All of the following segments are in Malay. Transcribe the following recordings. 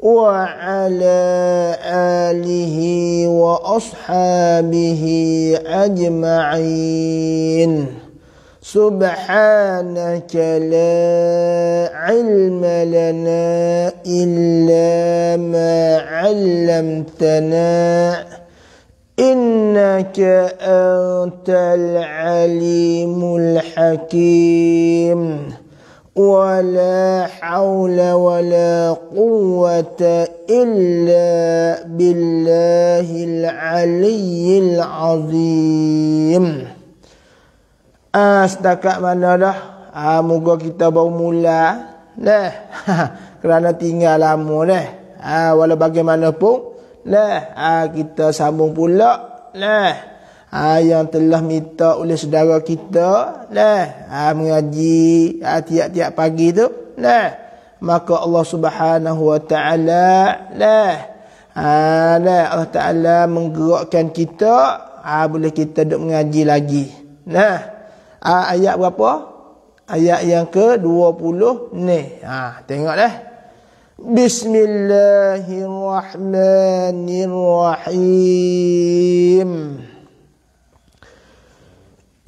وعلى آله وأصحابه أجمعين سبحانك لا علم لنا إلا ما علمتنا إنك أنت العليم الحكيم ولا حول ولا قوة إلا بالله العلي العظيم Setakat mana dah ha, Moga kita baru mula Dah Kerana tinggal lama dah ha, Walau bagaimanapun Dah ah, Kita sambung pula Dah ha, yang telah minta oleh saudara kita lah ha, mengaji ha, tiap-tiap pagi tu lah maka Allah Subhanahu wa taala lah ha, lah Allah taala menggerakkan kita ha, boleh kita duk mengaji lagi nah ha, ayat berapa ayat yang ke-20 ni ha tengok lah بسم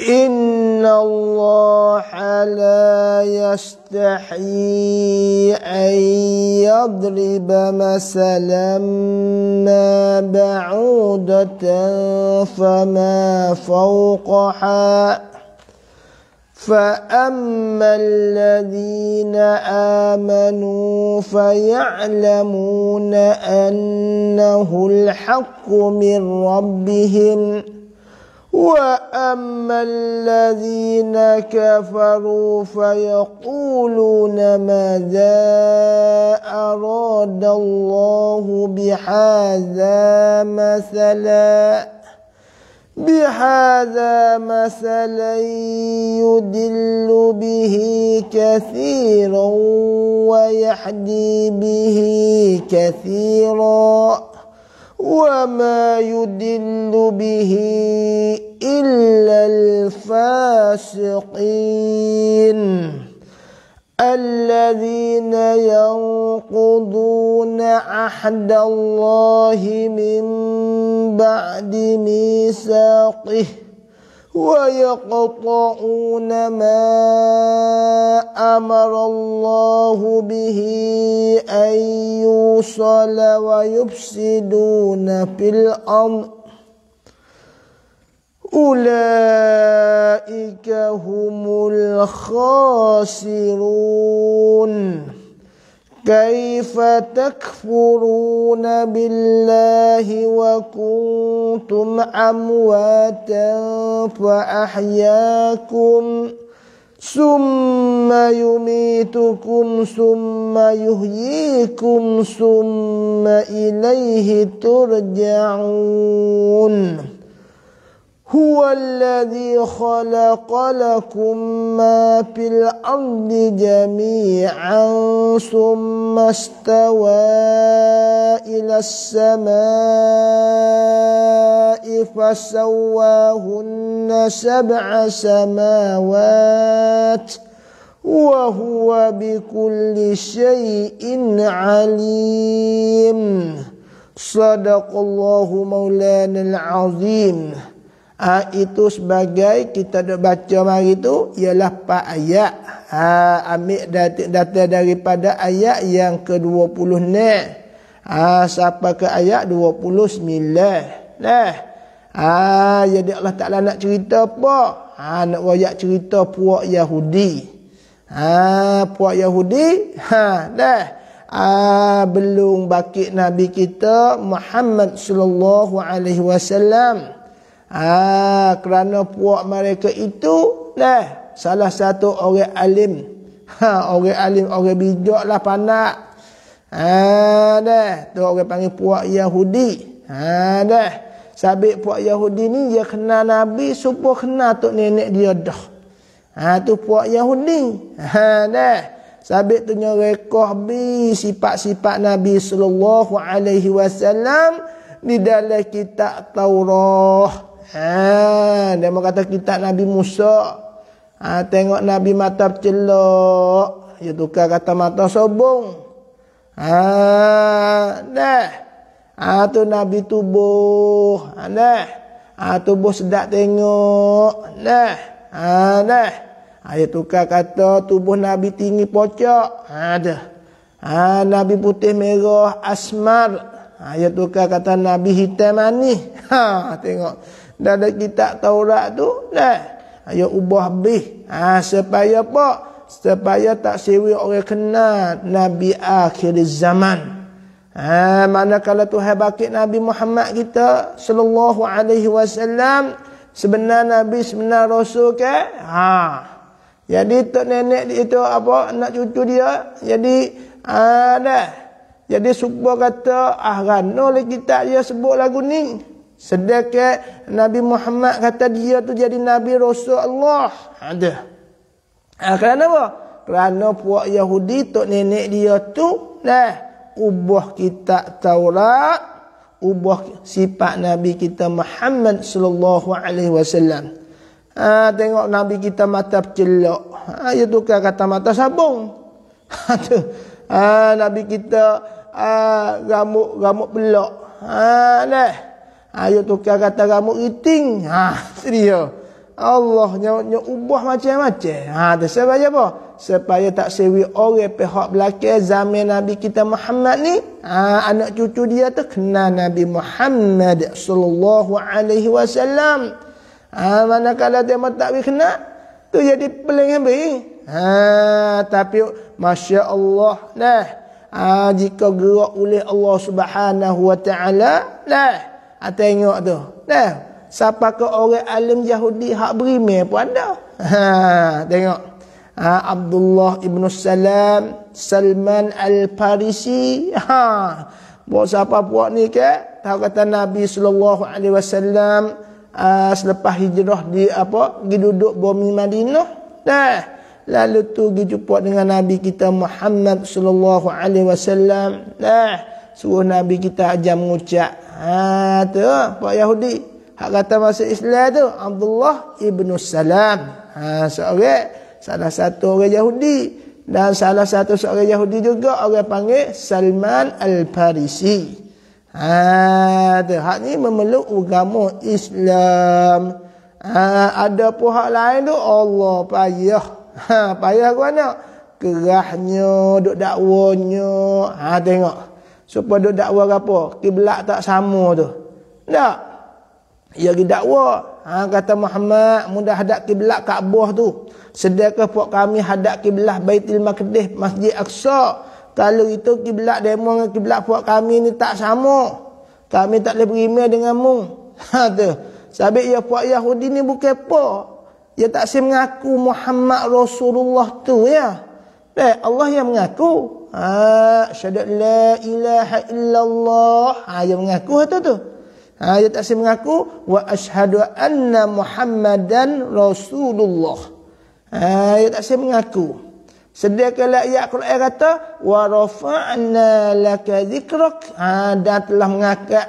إن الله لا يستحي أن يضرب مثلا ما بعودة فما فوقها فأما الذين آمنوا فيعلمون أنه الحق من ربهم ۖ واما الذين كفروا فيقولون ماذا اراد الله بهذا مثلا بهذا مثلا يدل به كثيرا ويحدي به كثيرا وما يدل به إلا الفاسقين الذين ينقضون عهد الله من بعد ميثاقه ويقطعون ما امر الله به ان يوصل ويفسدون في الارض اولئك هم الخاسرون كيف تكفرون بالله وكنتم امواتا فاحياكم ثم يميتكم ثم يحييكم ثم اليه ترجعون هو الذي خلق لكم ما في الأرض جميعا ثم استوى إلى السماء فسواهن سبع سماوات وهو بكل شيء عليم صدق الله مولانا العظيم Ha, itu sebagai kita nak baca mari tu ialah pak ayat. Ha, ambil data, data daripada ayat yang ke-20 ni. Ha, siapa ke ayat 29. Nah. Ha, jadi ya Allah Ta'ala nak cerita apa? Ha, nak wayak cerita puak Yahudi. Ha, puak Yahudi. Ha, dah. Ha, belum bakit Nabi kita Muhammad sallallahu alaihi wasallam. Ah ha, kerana puak mereka itu lah salah satu orang alim. Ha orang alim orang bijak lah panak. Ah ha, dah tu orang panggil puak Yahudi. Ah ha, dah sabik puak Yahudi ni dia kena nabi supaya kena tu nenek dia dah. Ah ha, tu puak Yahudi. Ha dah. sabit tu nyerekah bi sifat-sifat Nabi sallallahu alaihi wasallam di dalam kitab Taurat. Ha, dia mau kata kitab Nabi Musa. Ha, tengok Nabi mata celok. Dia tukar kata mata sobong. Ha, dah. Ha, tu Nabi tubuh. Ha, dah. Ha, tubuh sedap tengok. Dah. Ha, dah. Ha, dia tukar kata tubuh Nabi tinggi pocok. Ha, dah. Ha, Nabi putih merah asmar. Ha, dia tukar kata Nabi hitam manis. Ha, tengok. Tengok dada kitab Taurat tu dah. ayo ubah bih ha supaya apa supaya tak sewi orang kena nabi akhir zaman ha mana kalau tu bakit nabi Muhammad kita sallallahu alaihi wasallam sebenar nabi sebenar rasul ke ha jadi tu nenek itu apa nak cucu dia jadi ada ha, jadi subuh kata ah ranolah kita dia sebut lagu ni Sedekat Nabi Muhammad kata dia tu jadi Nabi Rasulullah. Ada. Ha, ha, kerana apa? Kerana puak Yahudi, tok nenek dia tu, nah, ubah kita Taurat, ubah sifat Nabi kita Muhammad sallallahu alaihi wasallam. Ah tengok Nabi kita mata pecelok. Ha, dia tukar kata mata sabung. Ah Nabi kita ha, gamuk rambut pelok. Ha, nah. Ayo tukar kata kamu iting. Ha, dia. Allah nyawanya ubah macam-macam. Ha, tu sebab je apa? Supaya tak sewi orang pihak belakang zaman Nabi kita Muhammad ni. Ha, anak cucu dia tu kena Nabi Muhammad sallallahu alaihi wasallam. Ha, kalau dia tak kena, tu jadi peling habis. Ha, tapi Masya Allah dah. Ha, jika gerak oleh Allah subhanahu wa ta'ala dah. Ha, tengok tu. Dah. Siapa ke orang alim Yahudi hak berime pun ada. Ha, tengok. Ha, Abdullah ibnu Salam, Salman Al-Parisi. Ha. Buat siapa buat ni ke? Tahu kata Nabi sallallahu alaihi wasallam uh, selepas hijrah di apa? Gi duduk bumi Madinah. Dah. Lalu tu pergi jumpa dengan Nabi kita Muhammad sallallahu alaihi wasallam. Dah, suruh Nabi kita ajar mengucap. Ha tu pak Yahudi hak kata masuk Islam tu Abdullah ibnu Salam. Ha seorang salah satu orang Yahudi dan salah satu seorang Yahudi juga orang yang panggil Salman al-Farisi. Ha tu hak ni memeluk agama Islam. Ha ada pihak lain tu Allah payah. Ha payah gua nak gerahnya duk dakwanya. Ha tengok. Supaya dia dakwa apa? Kiblat tak sama tu. Tak. Ya gi dakwa. Ha, kata Muhammad, mudah hadap kiblat Kaabah tu. Sedekah puak kami hadap kiblat Baitul Maqdis, Masjid Aqsa. Kalau itu kiblat demo dengan kiblat puak kami ni tak sama. Kami tak boleh berima dengan mu. Ha tu. Sabik ya puak Yahudi ni bukan apa. Ya tak sem mengaku Muhammad Rasulullah tu ya. Eh, Allah yang mengaku ha syahadat la ilaha illallah ha dia mengaku tu tu ha dia tak sempat mengaku wa asyhadu anna muhammadan rasulullah ha dia tak sempat mengaku sedekah ayat Quran kata wa rafa'na laka dzikrak ha dan telah mengakak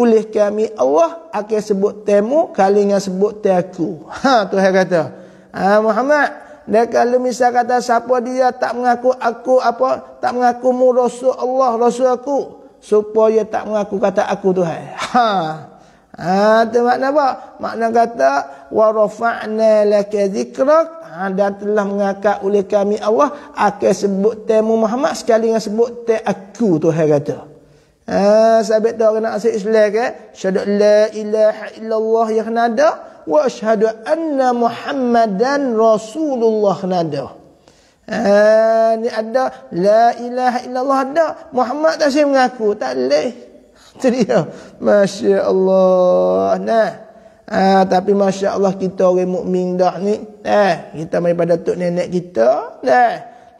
oleh kami Allah akan sebut temu kali kalinya sebut te ha tu kata Ah Muhammad dia kalau misal kata siapa dia tak mengaku aku apa tak mengaku mu rasul Allah rasul aku supaya tak mengaku kata aku Tuhan. Ha. Ha tu makna apa? Makna kata wa rafa'na laka zikrak ha, dan telah mengangkat oleh kami Allah akan sebut temu Muhammad sekali dengan sebut te aku Tuhan kata. Ha sabit tu orang nak asyik Islam ke? Syahadat la ilaha illallah yang ada wa ashhadu anna muhammadan rasulullah nada ha, ni ada la ilaha illallah ada muhammad tak saya mengaku tak leh teriak masyaallah nah ha, tapi masyaallah kita orang mukmin dah ni eh kita mai pada tok nenek kita nah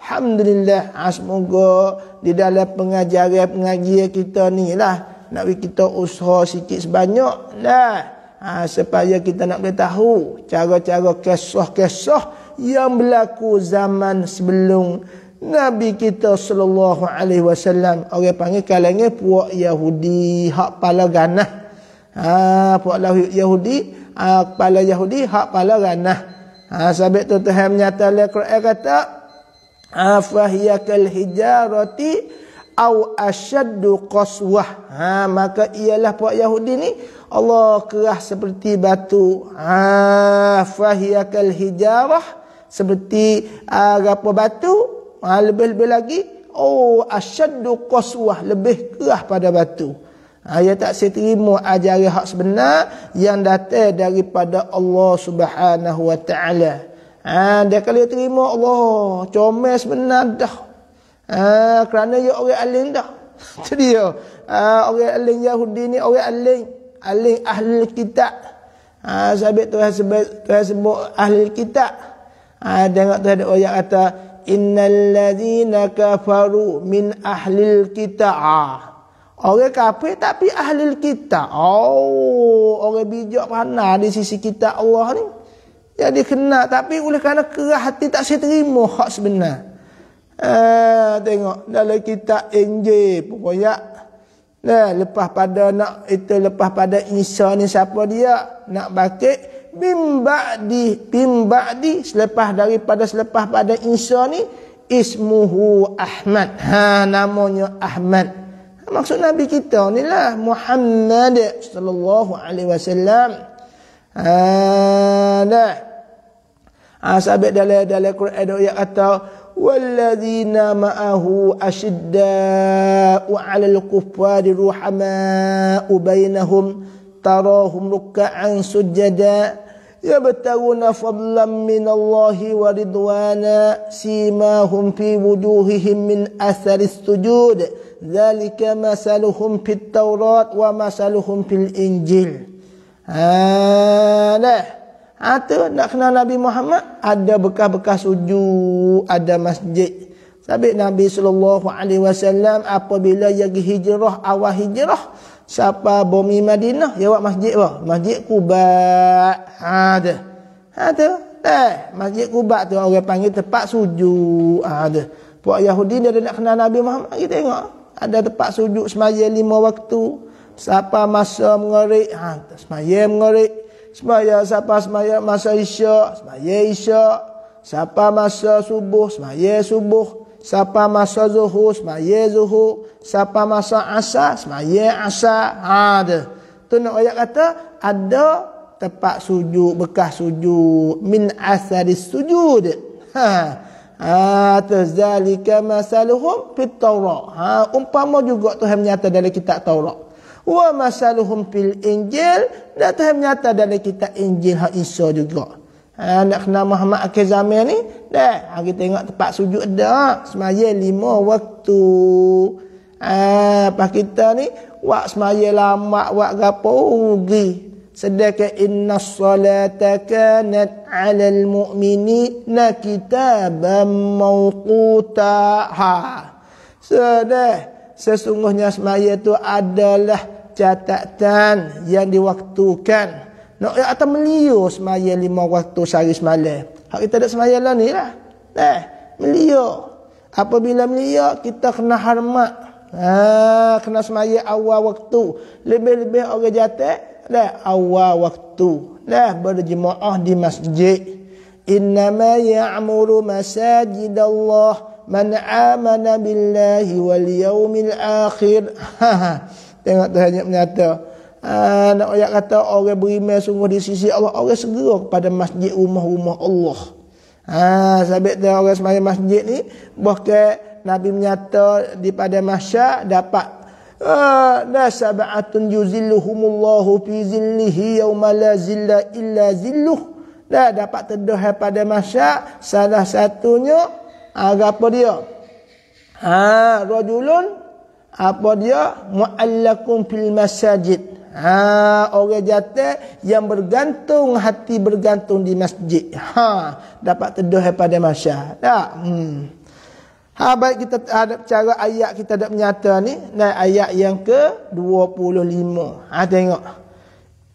Alhamdulillah ha, Semoga Di dalam pengajaran Pengajian kita ni lah Nak kita usaha sikit sebanyak Dah Ha, supaya kita nak tahu cara-cara kesoh kesoh yang berlaku zaman sebelum Nabi kita sallallahu alaihi wasallam orang panggil kalangan puak Yahudi hak pala ganah. Ha puak Yahudi ha, pala Yahudi hak pala ganah. Ha sabit tu Tuhan menyatakan Al-Quran kata afahiyakal hijarati au asyaddu qaswah ha maka ialah puak yahudi ni Allah kerah seperti batu ha fahiyakal hijarah seperti ha, apa batu ha, lebih-lebih lagi oh asyaddu qaswah lebih kerah pada batu ha ya tak saya terima ajaran hak sebenar yang datang daripada Allah Subhanahu wa taala ha dia kalau terima Allah comel sebenar dah Ah, kerana ia ya orang alim dah. dia. ya, orang alim Yahudi ni orang alim, alim ahli kitab. Ah sahabat tu sebut tu ahli kitab. Ah tengok tu ada orang kata innal ladzina kafaru min ahli kitab. Ah, orang kafir tapi ahli kitab. Oh, orang bijak panah di sisi kitab Allah ni. Ya dikenal tapi oleh kerana kerah hati tak saya terima hak sebenar. Ah, tengok dalam kitab Injil pokoknya. Nah, lepas pada nak itu lepas pada Isa ni siapa dia? Nak bakit bim ba'di bim ba'di selepas daripada selepas pada Isa ni ismuhu Ahmad. Ha namanya Ahmad. Maksud Nabi kita ni lah Muhammad sallallahu alaihi wasallam. Ha dah. Ah sabit dalam dalam Quran ayat atau والذين معه أشداء على الكفار رحماء بينهم تراهم ركعا سجدا يبتغون فضلا من الله ورضوانا سيماهم في وجوههم من أثر السجود ذلك مثلهم في التوراة ومثلهم في الإنجيل. آه ada ha, nak kenal Nabi Muhammad ada bekas-bekas sujud, ada masjid. Sabi Nabi sallallahu alaihi wasallam apabila ia hijrah awal hijrah siapa bumi Madinah Ya, buat masjid apa? Masjid Quba. Ha tu. Ha tu. Eh, masjid Quba tu orang panggil tempat sujud. Ha tu. Buat Yahudi dia nak kenal Nabi Muhammad kita tengok. Ada tempat sujud sembahyang lima waktu. Siapa masa mengerik? Ha, sembahyang mengerik semaya siapa semaya masa isyak, semaya isyak. Siapa masa subuh, semaya subuh. Siapa masa zuhur, semaya zuhur. Siapa masa asar, semaya asar. Ha, tu. Tu nak ayat kata, ada tempat sujud, bekas sujud. Min asaris sujud. Ha. Ha, tazalika masaluhum fit Taurat. Ha, umpama juga Tuhan menyata dalam kitab Taurat wa masaluhum fil injil dah tu nyata dari kita injil hak isa juga ha nak kena Muhammad akhir zaman ni dah ha, kita tengok tempat sujud dah semaya lima waktu ha pas kita ni wak semaya lama wak gapo ugi sedekah inna salata kanat alal mu'minina kitaban mawquta ha sedekah sesungguhnya semaya itu adalah catatan yang diwaktukan. Nak no, atau meliu semaya lima waktu sehari semalam. Hak kita ada semaya lah ni lah. Eh, meliu. Apabila meliu, kita kena hormat. Ha, kena semaya awal waktu. Lebih-lebih orang jatuh. Lah, awal waktu. Lah, berjemaah di masjid. Innama ya'muru masajid Allah man amana billahi wal yaumil akhir. Ha, ha. Tengok tanya menyata. Anak ha, ayat kata orang beriman sungguh di sisi Allah orang segera kepada masjid rumah-rumah Allah. Ha sabit dia orang semaya masjid ni bahkan Nabi menyata di pada masa dapat la sab'atun yuzilluhumullahu fi zillihi yawma la zilla illa zilluh. Dah dapat terdah pada masa salah satunya Agar apa dia? Ha, rajulun apa dia? Muallakum fil masajid. Ha, orang jatuh yang bergantung hati bergantung di masjid. Ha, dapat teduh pada masya. Tak? Hmm. Ha, baik kita ada cara ayat kita dah menyata ni. Naik ayat yang ke-25. Ha, tengok. Tengok.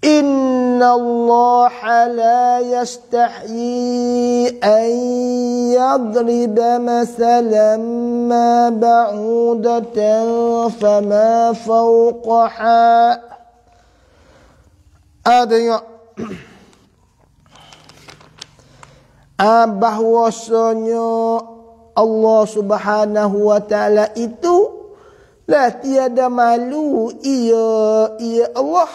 إن الله لا يستحي أن يضرب مثلا ما بعودة فما فوقها آدي بهو الله سبحانه وتعالى إتو لا تيادا مالو إيا إيا الله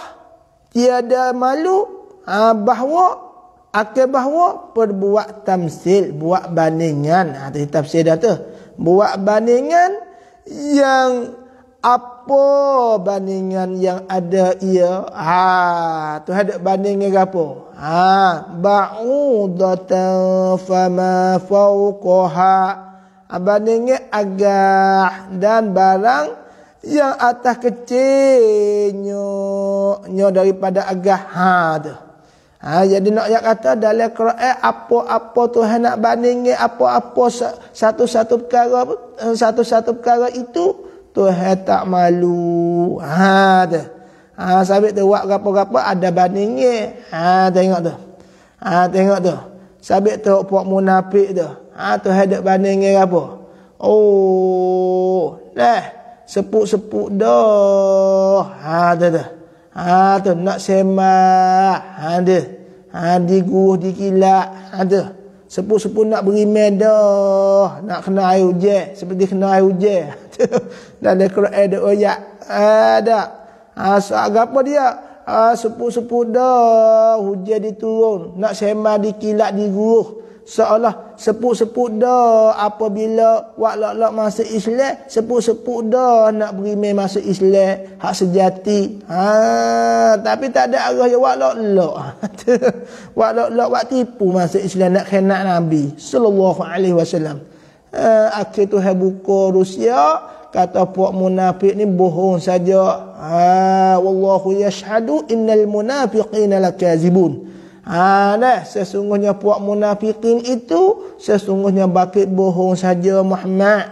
tiada malu ha, bahawa akan bahawa perbuat tamsil buat bandingan ha tadi tafsir dah tu buat bandingan yang apa bandingan yang ada ia ha tu ada bandingnya apa ha ba'udata fama fawqaha bandingnya agak dan barang yang atas kecilnya nyo daripada agah ha tu. Ha, jadi nak yak kata dalam Quran apa-apa Tuhan nak bandingnya apa-apa satu-satu perkara eh, satu-satu perkara itu Tuhan tak malu. Ha tu. Ha sabit tu buat apa-apa ada bandingnya. Ha tengok tu. Ha tengok tu. Sabit tu puak munafik tu. Ha Tuhan tak bandingnya apa? Oh, leh. Nah sepuk-sepuk dah. Ha tu tu. Ha tu nak semak. Ha tu. Ha diguh dikilat. Ha tu. Sepuk-sepuk nak beri dah. Nak kena air hujan seperti kena air hujan. Ha, tu. Dan dia kena ada oyak. Ada. Ha, ha soal apa dia? Ha sepuk-sepuk dah hujan diturun. Nak semak dikilat diguh seolah sepuh-sepuh dah apabila waklak-lak masuk Islam, sepuh-sepuh dah nak berimai masa Islam, hak sejati. Ha, tapi tak ada arah yang waklak-lak. waklak-lak wak tipu masuk Islam nak khenak Nabi sallallahu alaihi wasallam. Ha, akhir tu buka Rusia, kata puak munafik ni bohong saja. Ha, wallahu yashhadu innal munafiqina lakazibun. kazibun. Ha lah sesungguhnya puak munafikin itu sesungguhnya bakit bohong saja Muhammad.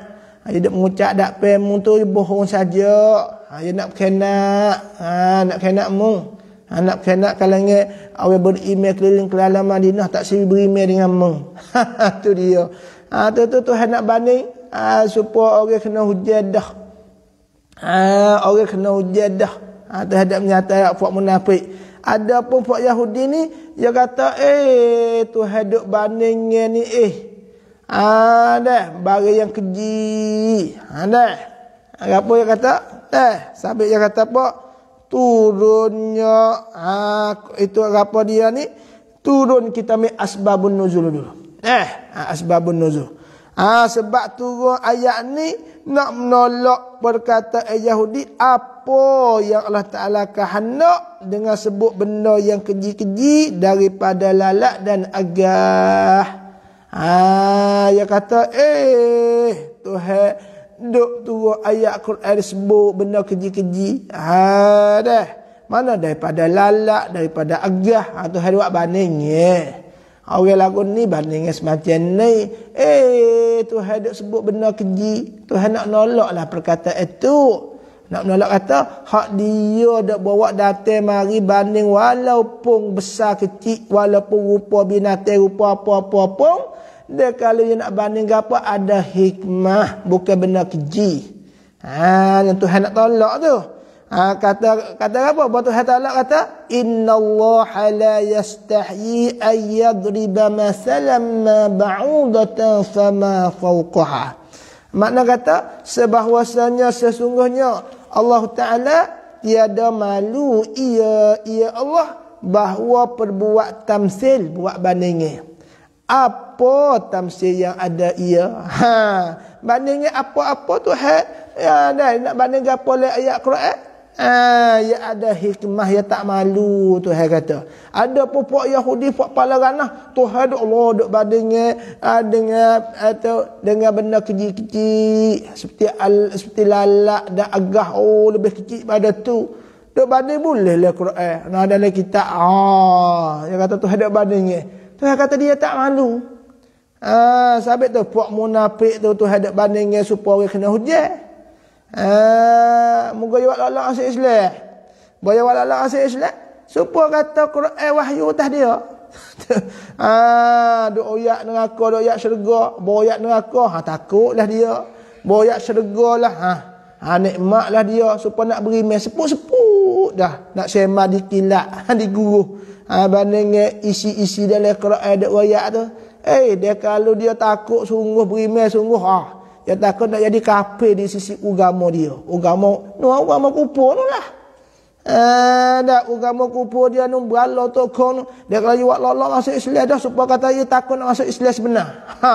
Ha dia mengucap dak pem tu bohong saja. Ha dia nak kena ha nak kena mu. Ha nak kena kalangnya awe berime keliling ke dalam Madinah tak sibuk berime dengan mu. Ha tu dia. Ha tu tu Tuhan nak banding ha supaya orang kena hujat dah. Ha orang kena hujat dah. Ha terhadap nyata puak munafik. Ada pun Pak Yahudi ni Dia kata Eh tu hidup bandingnya ni eh Ada ha, Bagi yang keji ha, Ada Apa dia kata Eh Sabit dia kata apa Turunnya ha, Itu apa dia ni Turun kita ambil asbabun nuzul dulu Eh Asbabun nuzul Ha, sebab tu, ayat ni nak menolak perkataan Yahudi apa yang Allah Ta'ala kehendak dengan sebut benda yang keji-keji daripada lalak dan agah. Ha, dia kata, eh, Tuhan, duk tu ayat Quran sebut benda keji-keji. Ha, dah. Mana daripada lalak, daripada agah. Ha, Tuhan buat baning, Yeah. Orang lagu ni banding semacam ni. Eh, Tuhan duk sebut benda keji. Tuhan nak nolak lah perkataan itu. Nak nolak kata, hak dia duk bawa datang mari banding walaupun besar kecil, walaupun rupa binatang, rupa apa-apa pun. Dia kalau dia nak banding ke apa, ada hikmah. Bukan benda keji. Ha, yang Tuhan nak tolak tu. Ha, kata kata apa? Batu Hatta kata, Inna Allah la yastahyi an yadriba masalam ma ba'udatan ma fauqaha. Makna kata, sebahwasanya sesungguhnya Allah Ta'ala tiada malu ia, ia Allah bahawa perbuat tamsil, buat bandingnya. Apa tamsil yang ada ia? Ha, bandingnya apa-apa tu? Ha? Ya, dah, nak banding apa oleh ayat Quran? Ah, ya ada hikmah ya tak malu tu. Tuhan kata. Ada pun puak Yahudi puak pala ranah. Tuhan duk Allah duk badannya eh, dengan atau eh, dengan benda kecil-kecil seperti al, seperti lalak dan agah oh lebih kecil pada tu. dok badan boleh lah Quran. Nah ada kita ah yang kata Tuhan duk badannya. Tuhan kata dia tak malu. Ah, sabit tu puak munafik tu Tuhan duk badannya supaya kena hujat. Eh, moga awak lalak asyik Islam. Boleh awak lalak asyik Islam. Supa kata Quran wahyu atas dia. ah, duk oyak neraka, duk oyak syurga, boyak neraka, ha takutlah dia. Boyak syurga lah ha. Ha nikmatlah dia supaya nak beri mes sepuk-sepuk dah, nak semah ha, di guru. Ha banding isi-isi dalam Quran dak wayak tu. Eh, dia kalau dia takut sungguh beri mes sungguh ha. Dia ya, takut nak jadi kafe di sisi agama dia. Agama, no agama kupur tu lah. Eh, dah agama kupu dia nun beralah tokong. Dia kalau jiwak lolok masuk Islam dah. Supaya kata dia takut nak masuk Islam sebenar. Ha.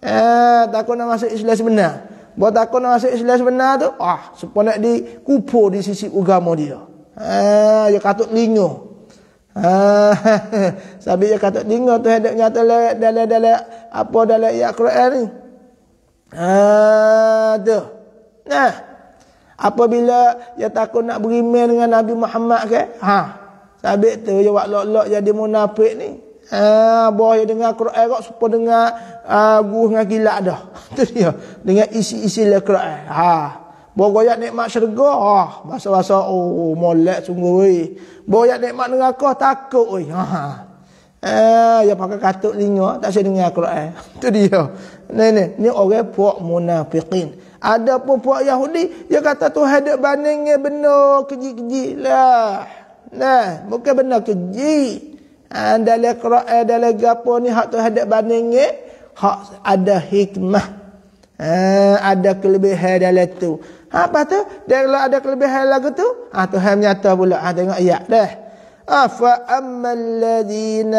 Eh, takut nak masuk Islam sebenar. Buat takut nak masuk Islam sebenar tu. Ah, supaya nak di kupu di sisi agama dia. Eh, dia katuk linyo. Eh, Sambil dia katuk linyo tu. hendak nyata dalam, dalam, dalam, apa dalam ya Quran ni tu. Nah. Apabila dia takut nak beriman dengan Nabi Muhammad ke? Ha. Sabik tu dia buat lok-lok jadi munafik ni. Ha, boh dia dengar Quran kok serupa dengar uh, guh dengan gilak dah. Tu dia dengan isi-isi le Quran. Ha. Boh goyak nikmat syurga. Ha, masa-masa oh molek sungguh wei. Boh goyak nikmat neraka takut wei. Ha. ha. Eh, dia ya pakai katuk linga, tak saya dengar Quran. Itu dia. Ni ni, ni orang puak munafiqin. Ada pun puak Yahudi, dia kata tu hadap bandingnya benar keji-keji lah. Nah, bukan benar keji. Ah, dalam Quran, eh, dalam gapo ni hak tu hadap bandingnya, hak ada hikmah. Ah, ada kelebihan dalam tu. Ha, ah, apa tu? Dia kalau ada kelebihan lagu tu, ah Tuhan nyata pula. Ah, tengok ayat dah. Afa أفأما الذين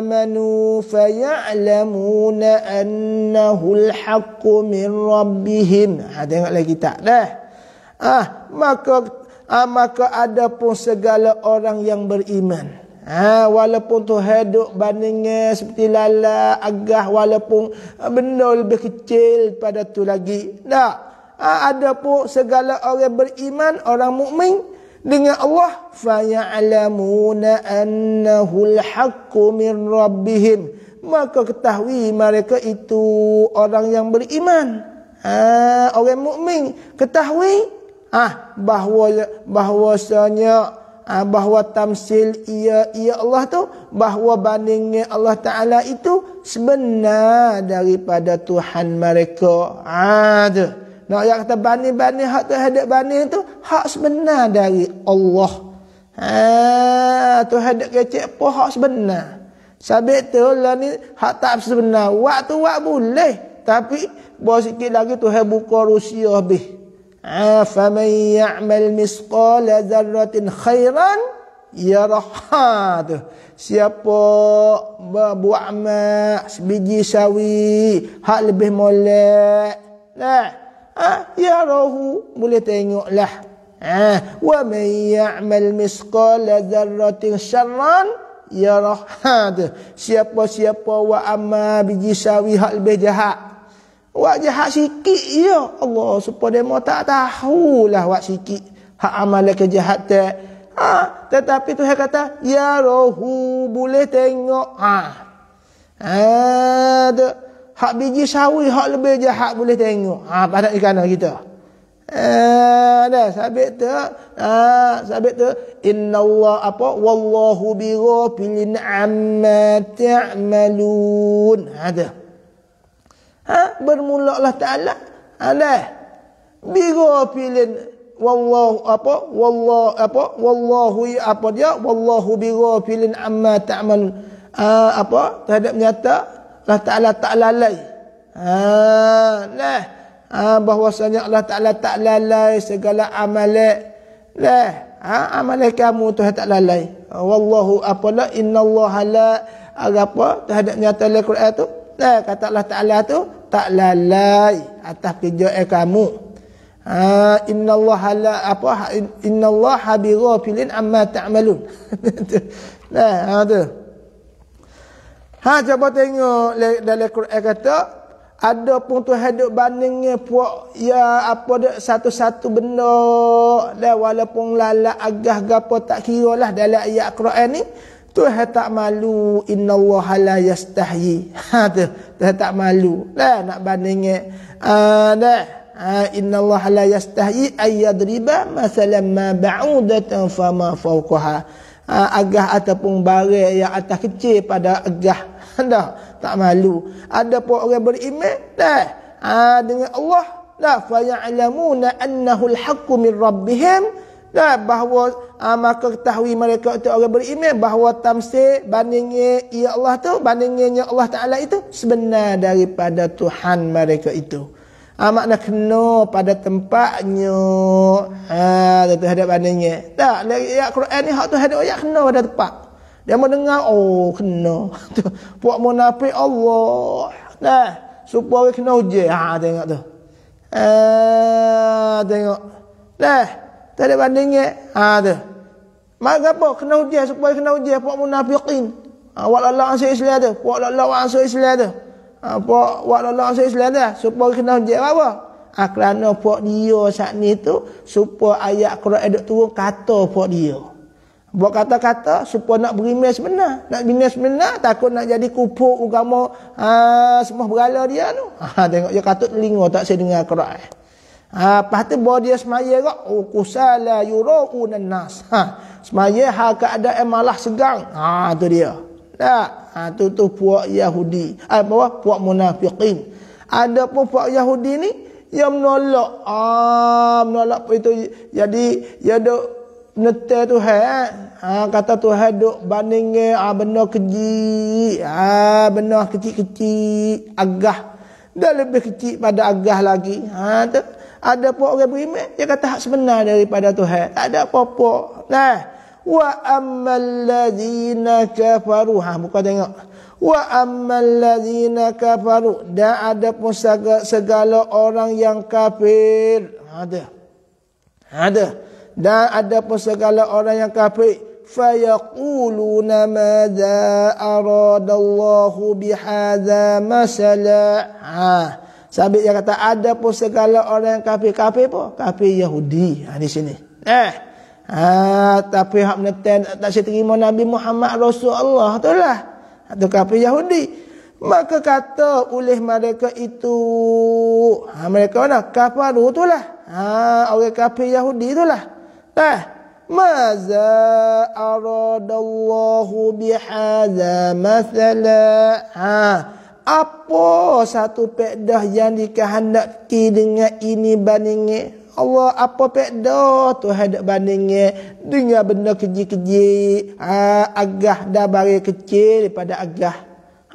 آمنوا فيعلمون أنه الحق من ربهم هذا ha, ingat lagi tak dah ah maka ah, maka ada pun segala orang yang beriman ah walaupun tu hidup bandingnya seperti lala agah walaupun benda lebih kecil pada tu lagi tak ah, ada pun segala orang beriman orang mukmin dengan Allah fayalamuna annahu alhaqqu min rabbihim maka ketahui mereka itu orang yang beriman ha, orang mukmin ketahui ah ha, bahawa bahwasanya ha, bahawa tamsil ia ia Allah tu bahawa bandingnya Allah taala itu sebenar daripada Tuhan mereka ah ha, tu nak yang kata bani-bani hak tu hadap bani tu hak sebenar dari Allah. Ha tu hadap kecek apa hak sebenar. Sabit tu lah ni hak tak sebenar. Wak tu wak boleh. Tapi bawa sikit lagi tu hai buka rusia habis. Ha fa man ya'mal misqala dzarratin khairan yarha Siapa buat amal sebiji sawi hak lebih molek. Nah, Ah, ya yarahu boleh tengoklah ah wa man ya'mal misqala dzarratin syarran yarah ha siapa-siapa wa amma biji sawi hak lebih jahat Wak jahat sikit ya Allah supaya demo tak lah, wak sikit hak amal kejahatan ha tetapi Tuhan kata ya rohu boleh tengok ha ha Hak biji sawi hak lebih je hak boleh tengok. Ha pada ikan kita. Eh ada sabit tu. Ha sabit tu innallahu apa wallahu bighafilin amma ta'malun. Ada. Ha, ha bermula Allah Taala. Ada. Ha, bighafilin wallahu apa wallahu apa wallahu apa dia wallahu bighafilin amma ta'malun. Ha, apa terhadap nyata Allah Ta'ala tak lalai. Ha, lah. Ha, bahwasanya Allah Ta'ala tak lalai segala amalek. Lah, Ha, amalek kamu tu tak lalai. Wallahu apala inna Allah la agapa terhadap nyata lah Quran tu. Leh. Kata Allah Ta'ala tu tak lalai atas kerja kamu. Ha, inna Allah la apa inna Allah habira filin amma taamalun. Lah, Ha, tu. Ha, tu. Ha cuba tengok dalam Quran kata ada pun tu hidup bandingnya puak ya apa dek satu-satu benda dan walaupun lalak agah gapo tak kira lah dalam ayat Quran ni tu tak malu inna Allah la yastahyi ha tu tu tak malu lah nak bandingnya ah dah ha, inna Allah la yastahyi ayadriba masalan ma ba'udatan fama fawqaha Ah, agah ataupun barang yang atas kecil pada agah dah tak malu ada pun orang beriman dah ha, dengan Allah dah fa ya'lamuna annahu al-haqqu min rabbihim dah bahawa ha, maka ketahui mereka itu orang beriman bahawa tamsi bandingnya ya Allah tu bandingnya Allah Taala itu sebenar daripada Tuhan mereka itu ha, makna kena pada tempatnya ha tu hadap adanya tak ayat Quran ni hak tu hadap ayat kena pada tempat dia mau dengar oh kena tu puak nafik Allah dah supaya kena je ha tengok tu ha tengok dah tak ada bandingnya ha tu Mak apa kena ujian supaya kena ujian puak munafiqin. Awak ha, lalak asal Islam tu, puak lalak asal Islam tu apa ah, wak lolong saya Islam dah supaya kena jawab apa ha, kerana puak dia saat ni tu supaya ayat Quran edok turun kata puak dia buat kata-kata supaya nak berimeh benar nak berimeh benar takut nak jadi kupuk agama ha, semua berala dia tu ha, tengok dia katut telinga tak saya dengar Quran ha, lepas tu bawa dia semaya kok oh, kusala yuro'u ha, semaya hak ada malah segang ha, tu dia tak. Ha, tu tu puak Yahudi. Ah, apa? Puak munafiqin. Ada pun puak Yahudi ni. Ia menolak. Ah, menolak pun itu. Jadi, ia duk netel tu hai. Ha, kata tu hai duk banding ah, ha, benda kecil. Ah, benda kecil-kecil. Agah. Dah lebih kecil pada agah lagi. Ha, tu. Ada pun orang beriman. Dia kata hak sebenar daripada tu Tak ada apa-apa. Nah. Ha wa ammal ladzina kafaru ha buka tengok wa ammal ladzina kafaru dan ada pun segala, orang yang kafir ada ada dan ada pun segala orang yang kafir fayaquluna madza aradallahu Allah bihadza masala ha sabit yang kata ada pun segala orang yang kafir kafir apa kafir yahudi ha di sini eh Ha, tapi hak menentang tak, tak saya terima Nabi Muhammad Rasulullah tu lah. Itu ha, kapi Yahudi. Maka kata oleh mereka itu. Ha, mereka mana? Kafaru tu lah. Ha, orang kafir Yahudi tu lah. Nah. Eh, maza aradallahu bihaza masala. Ha, apa satu pedah yang dikehendaki dengan ini bandingnya? Allah apa peda tu dak bandingnya dengan benda keji-keji ha, agah dah bari kecil daripada agah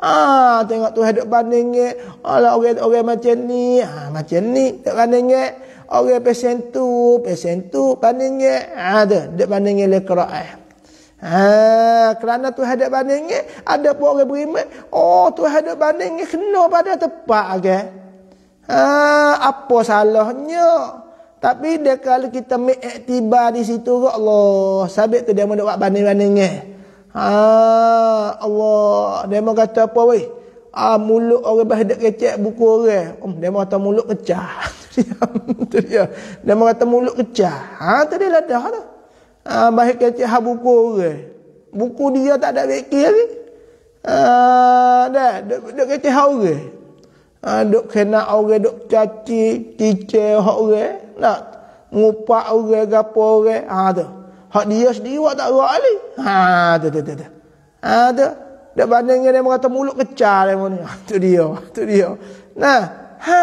Ha, tengok tu hidup bandingnya Allah orang-orang macam ni. Ha, macam ni. Tak bandingnya ni. Orang pesen tu. Pesen tu. bandingnya ada Ha, tu. Dia banding ni lekerak. Ha, kerana tu hidup bandingnya Ada pun orang beriman. Oh, tu hidup bandingnya ni. Kena pada tepat. Okay? Ha, Apa salahnya? Tapi dia kalau kita ambil tiba di situ kok Allah. Sabit tu dia mahu buat banding-banding eh. Ha, Allah. Dia mau kata apa weh. Ah ha, mulut orang berhadap kecek buku orang. Um, dia mau kata mulut kecah. Itu dia. Dia mau kata mulut kecah. Ha, tu dia ladah tu. Ha, bahagian kecek ha, buku orang. Buku dia tak ada bekir lagi. Ha, dah. Dia kecek orang. Ha, duk kena orang duk caci, cice orang. Nak ngupak orang, gapa orang. Ha, tu. Hak dia sendiri buat tak buat ni. Ha, tu, tu, tu. tu. Ha, tu. Dia banding dia kata mulut kecah dia. Ni. tu dia, tu dia. Nah, ha.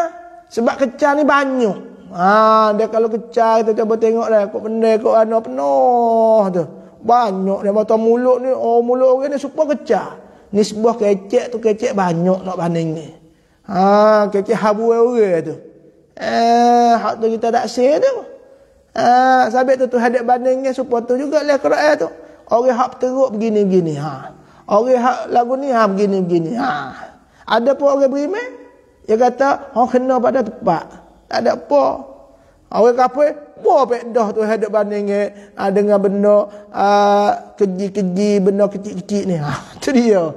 Sebab kecah ni banyak. Ha, dia kalau kecah kita cuba tengok lah. Kok benda, kok anu, penuh tu. Banyak dia mata mulut ni. Oh, mulut orang ni super kecah. Ni sebuah kecek tu kecek banyak nak banding ni. Ha, kaki habu orang tu. Eh, hak tu kita tak sel tu. Ha, sabit tu tu hadap bandingnya support tu juga lah Quran tu. Orang hak teruk begini-begini. Ha. Orang hak lagu ni ha begini-begini. Ha. Ada pun orang beriman. Dia kata, orang kena pada tempat. Tak ada apa. Orang kapal, apa pedah tu hadap bandingnya ha, dengan benda uh, keji-keji, benda kecil-kecil ni. Ha. Itu dia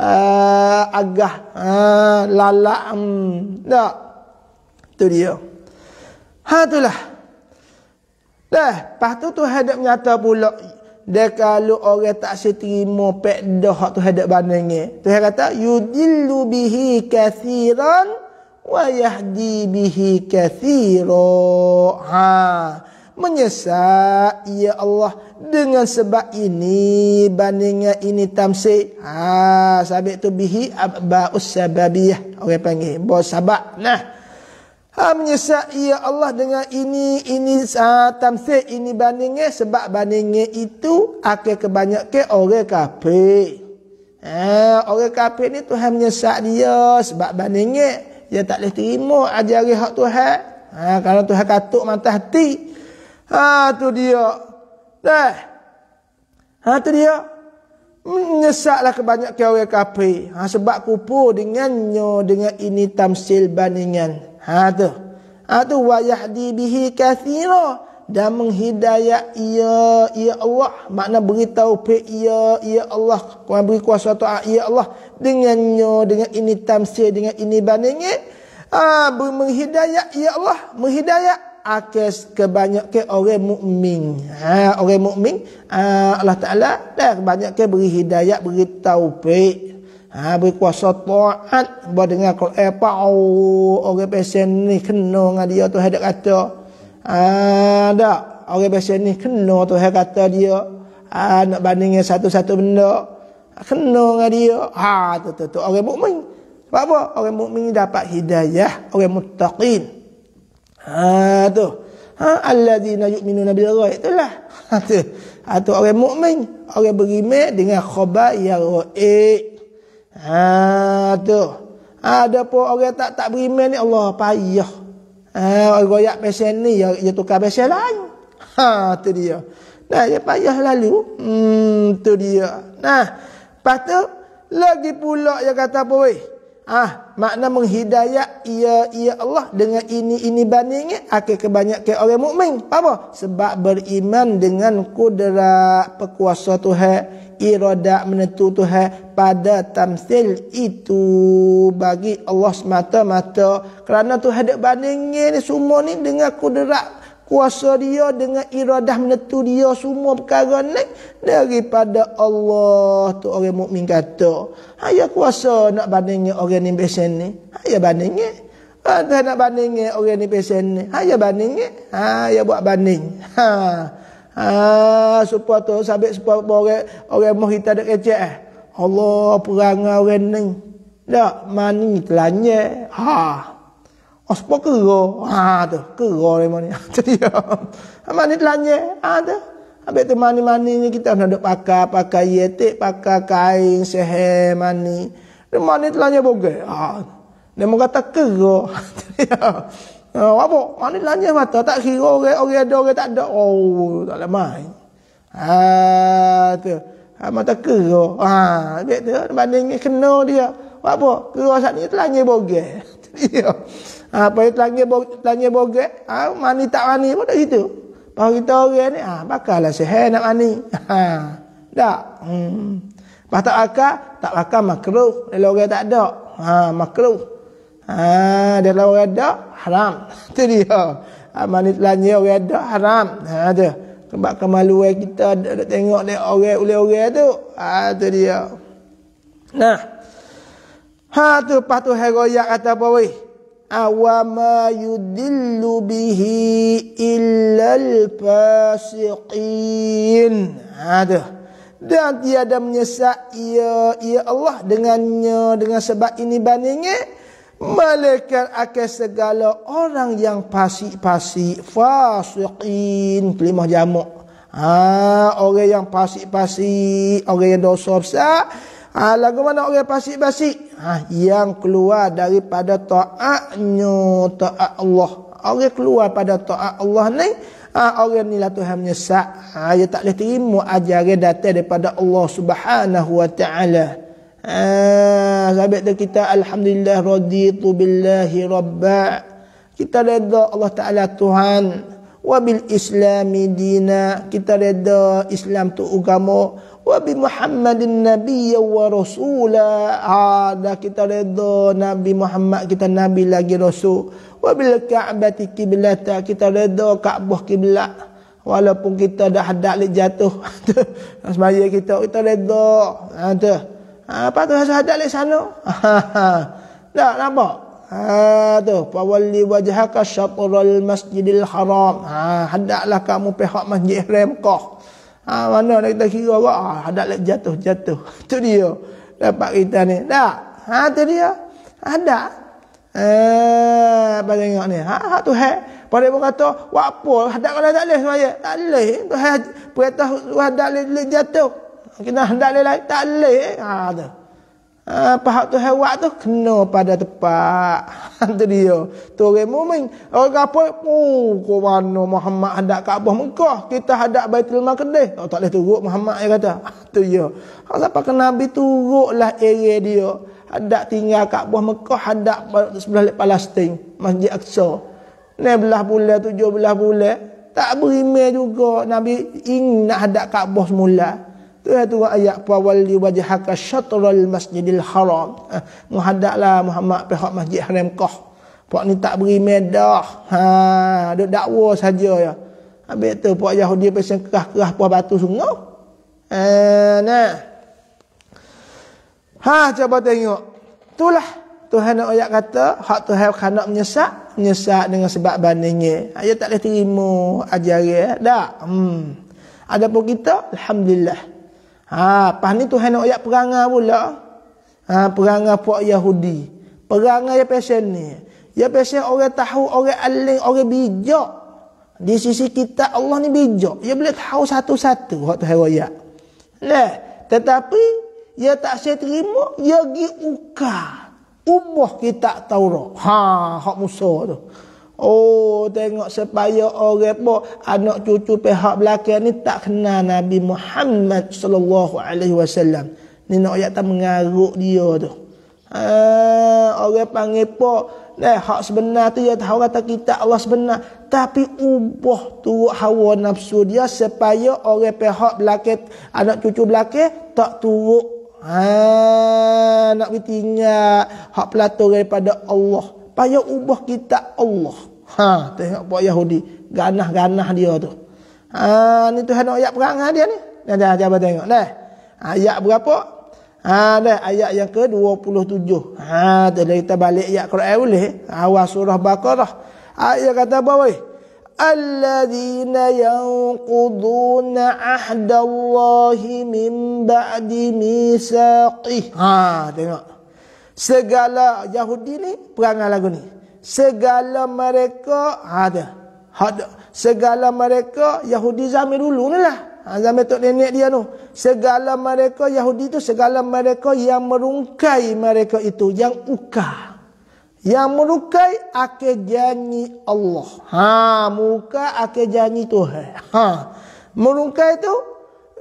uh, agah uh, lalak um, tak tu dia ha tu lah. dah lepas tu tu hadap nyata pula dia kalau orang tak seterima pekda hak tu hadap bandingnya tu dia kata yudillu bihi kathiran wa yahdi bihi kathiran ha menyesak ya Allah dengan sebab ini bandingnya ini tamsi ha sabik tu bihi abba usbabiyah orang panggil bo sabak nah ha menyesak ya Allah dengan ini ini ha, tamsi ini bandingnya sebab bandingnya itu akan kebanyak ke orang kafir ha orang kafir ni Tuhan menyesak dia sebab bandingnya dia tak boleh terima ajaran hak Tuhan ha kalau Tuhan katuk mata hati Ha tu dia. Dah. Eh. Ha tu dia. Menyesatlah kebanyakan orang kafir. Ha sebab kupur dengannya dengan ini tamsil bandingan. Ha tu. Ha tu wa yahdi bihi kathira dan menghidayah ia ia Allah makna beritahu pe ia ia Allah kau beri kuasa tu ah ia Allah dengannya dengan ini tamsil dengan ini bandingnya ah ha, menghidayah ia Allah menghidayah akes kebanyak ke orang mukmin. Ha, orang mukmin ha, Allah Taala dah banyak ke beri hidayah, beri taufik. Ha, beri kuasa taat buat dengar Quran apa oh, orang pesen ni kena dengan dia tu hendak kata. ada ha, orang pesen ni kena tu hendak kata dia. Ha, nak banding satu-satu benda kena dengan dia. Ha tu tu, tu. orang mukmin. apa? Orang mukmin dapat hidayah, orang muttaqin. Ha tu. Ha allazina yu'minuna bil ghaib itulah. Ha tu. Ha tu orang mukmin, orang beriman dengan khabar yang ghaib. Ha tu. Ha, ada pun orang tak tak beriman ni Allah payah. Ha orang goyak pesen ni ya ya tukar pesen lain. Ha tu dia. Nah dia payah lalu. Hmm tu dia. Nah, patut lagi pula yang kata apa weh? Ah, makna menghidayat ia ia Allah dengan ini ini bandingnya akhir kebanyak ke oleh mukmin. Apa? Sebab beriman dengan kudrat pekuasa Tuhan, irada menentu Tuhan pada tamsil itu bagi Allah semata-mata. Kerana Tuhan ada bandingnya ni semua ni dengan kudrat kuasa dia dengan iradah menentu dia semua perkara ni daripada Allah tu orang mukmin kata ayah kuasa nak bandingnya orang ni besen ni ayah bandingnya ada ah, nak bandingnya orang ni besen ni ayah bandingnya ayah ha, buat banding ha ha supaya tu sabit supaya orang orang mau kita ada kecek eh. Allah perangai orang ni tak mani telanya ha tu, tu jadi, mana mani 哦，不过个啊的，个个的嘛呢，这里啊，蛮的烂耶，啊的，啊别的蛮的蛮的，kita nak dek pakai pakai yete, pakai kain sehe mani. ni, de mani lan ye boge, ha, de mo kata ke go, ha, apa, mani lan mata, tak kira ore, ore ada, ore tak ada, oh, tak ada main, ha, tu, ha, mata ke go, ha, biar tu, mani ni kena dia, apa, ke go asat ni lan boge, ha, Ha, ah, pergi tanya tanya bogek. Ha, mani tak mani pun tak gitu. Pahal kita orang ni, ha, bakarlah seher nak mani. Ha, tak. Hmm. Pahal tak akal, tak akal makruh. Dia orang tak ada. Ha, makruh. Ha, dia orang ada, haram. tu dia. Ha, mani tanya orang ada, haram. Ha, tu. Sebab kemaluan kita ada tengok dia orang oleh orang tu. Ha, tu dia. Nah. Ha, tu patuh heroyak kata apa weh awama yudillu bihi al fasiqin ada ha, dan tiada menyesat ia ia Allah dengannya dengan sebab ini baninya malaikat akan segala orang yang fasik-fasik fasiqin kelima jamak ha orang yang fasik-fasik orang yang dosa besar Ha, lagu mana orang pasik-pasik? Ha, yang keluar daripada ta'atnya ta'at Allah. Orang keluar pada ta'at Allah ni, ha, orang ni lah Tuhan menyesak. Ha, dia tak boleh terima ajaran datang daripada Allah subhanahu wa ta'ala. Ah, sahabat kita alhamdulillah raditu billahi rabba. Kita reda Allah Taala Tuhan wa bil islami dina. Kita reda Islam tu ugamu wa bi Muhammadin nabiyya wa rasula ada kita redha nabi Muhammad kita nabi lagi rasul wa bil ka'bati kiblat kita redha Kaabah kiblat walaupun kita dah hadak lid jatuh semaya kita kita redha ha tu apa ha, tu rasa hadak lid sana tak nampak Ha tu fawalli wajhaka syatrul masjidil haram. Ha hendaklah kamu pihak masjid Haram Mekah. Ha, mana nak kita kira orang? Ha, ah, ada lagi jatuh, jatuh. Itu dia. Dapat kita ni. Tak? Ha, itu dia. Ada. Eh, ha, apa tengok ni? Ha, ha tu hai. Pada ibu kata, wakpo, hadap kalau tak boleh semuanya. Tak boleh. Tu hai, perintah hadap lagi jatuh. Kita hadap lagi lagi. Tak boleh. Ha, tu apa ah, hak tu hewat tu kena pada tepat tu dia tu orang mukmin orang apa oh ko mano Muhammad hendak ke Abah Mekah kita hendak Baitul Maqdis oh, tak boleh turun Muhammad dia kata tu dia hak ah, siapa kena nabi turunlah area dia hendak tinggal ke Abah Mekah hendak sebelah Palestin Masjid Aqsa ni belah bulan tujuh belah bulan tak berime juga nabi ingin nak hendak ke Abah semula Tuhan tu ayat pawalli wajhaka syatrul masjidil haram. Eh, Menghadaplah Muhammad pihak masjid haram kah. Pak ni tak beri medah. Ha, duk dakwa saja ya. Habis tu pak Yahudi pesan kerah-kerah buah batu sungguh. Eh, nah. Ha, cuba tengok. Itulah. Tuhan nak ayat kata, hak Tuhan kan nak menyesak, menyesak dengan sebab bandingnya. Ayat ha, tak boleh terima ajaran. Tak. Hmm. ada Adapun kita, Alhamdulillah. Ha, pas ni Tuhan nak ayat perangah pula. Ha, perangah puak Yahudi. Perangah yang pesen ni. Yang pesen orang tahu, orang alim, orang bijak. Di sisi kita Allah ni bijak. Dia boleh tahu satu-satu hak Tuhan royak. Nah, tetapi dia tak saya terima, dia gi uka. Ubah kita Taurat. Ha, hak Musa tu. Oh tengok sepaya orang apa anak cucu pihak belakang ni tak kenal Nabi Muhammad sallallahu alaihi wasallam. Ni nak ayat tak mengaruk dia tu. Ha, orang panggil apa? Nah, hak sebenar tu ya tahu kata kita Allah sebenar. Tapi ubah tu hawa nafsu dia supaya orang pihak belakang anak cucu belakang tak turuk. Ha, nak ditinggal hak pelatuh daripada Allah. Payah ubah kita Allah. Ha, tengok buat Yahudi. Ganah-ganah dia tu. Ha, ni Tuhan nak ayat perang dia ni. Dah, dah, dah, tengok. Dah. Ayat berapa? Ha, dah. Ayat yang ke-27. Ha, dah kita balik ayat Quran boleh. Awal surah Baqarah. Ayat kata apa, weh? الذين ينقضون عهد min من بعد Ha, tengok segala Yahudi ni perangai lagu ni segala mereka ada ada segala mereka Yahudi zaman dulu ni lah ha, zaman tok nenek dia tu segala mereka Yahudi tu segala mereka yang merungkai mereka itu yang uka yang merungkai akan janji Allah ha muka akan janji Tuhan ha merungkai tu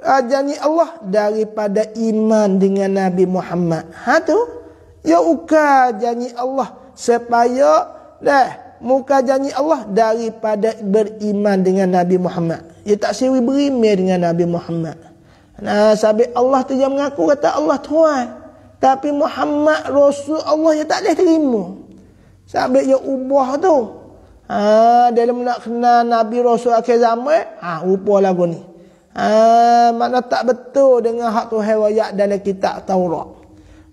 ha, janji Allah daripada iman dengan Nabi Muhammad ha tu Ya uka janji Allah supaya dah muka janji Allah daripada beriman dengan Nabi Muhammad. Dia tak siwi beriman dengan Nabi Muhammad. Nah, sabi Allah tu dia mengaku kata Allah Tuhan. Tapi Muhammad Rasul Allah dia tak boleh terima. Sabi dia ubah tu. Ha, dalam nak kena Nabi Rasul akhir zaman, ha, rupa lagu ni. Ha, mana tak betul dengan hak tu hewayat dalam kitab Taurat.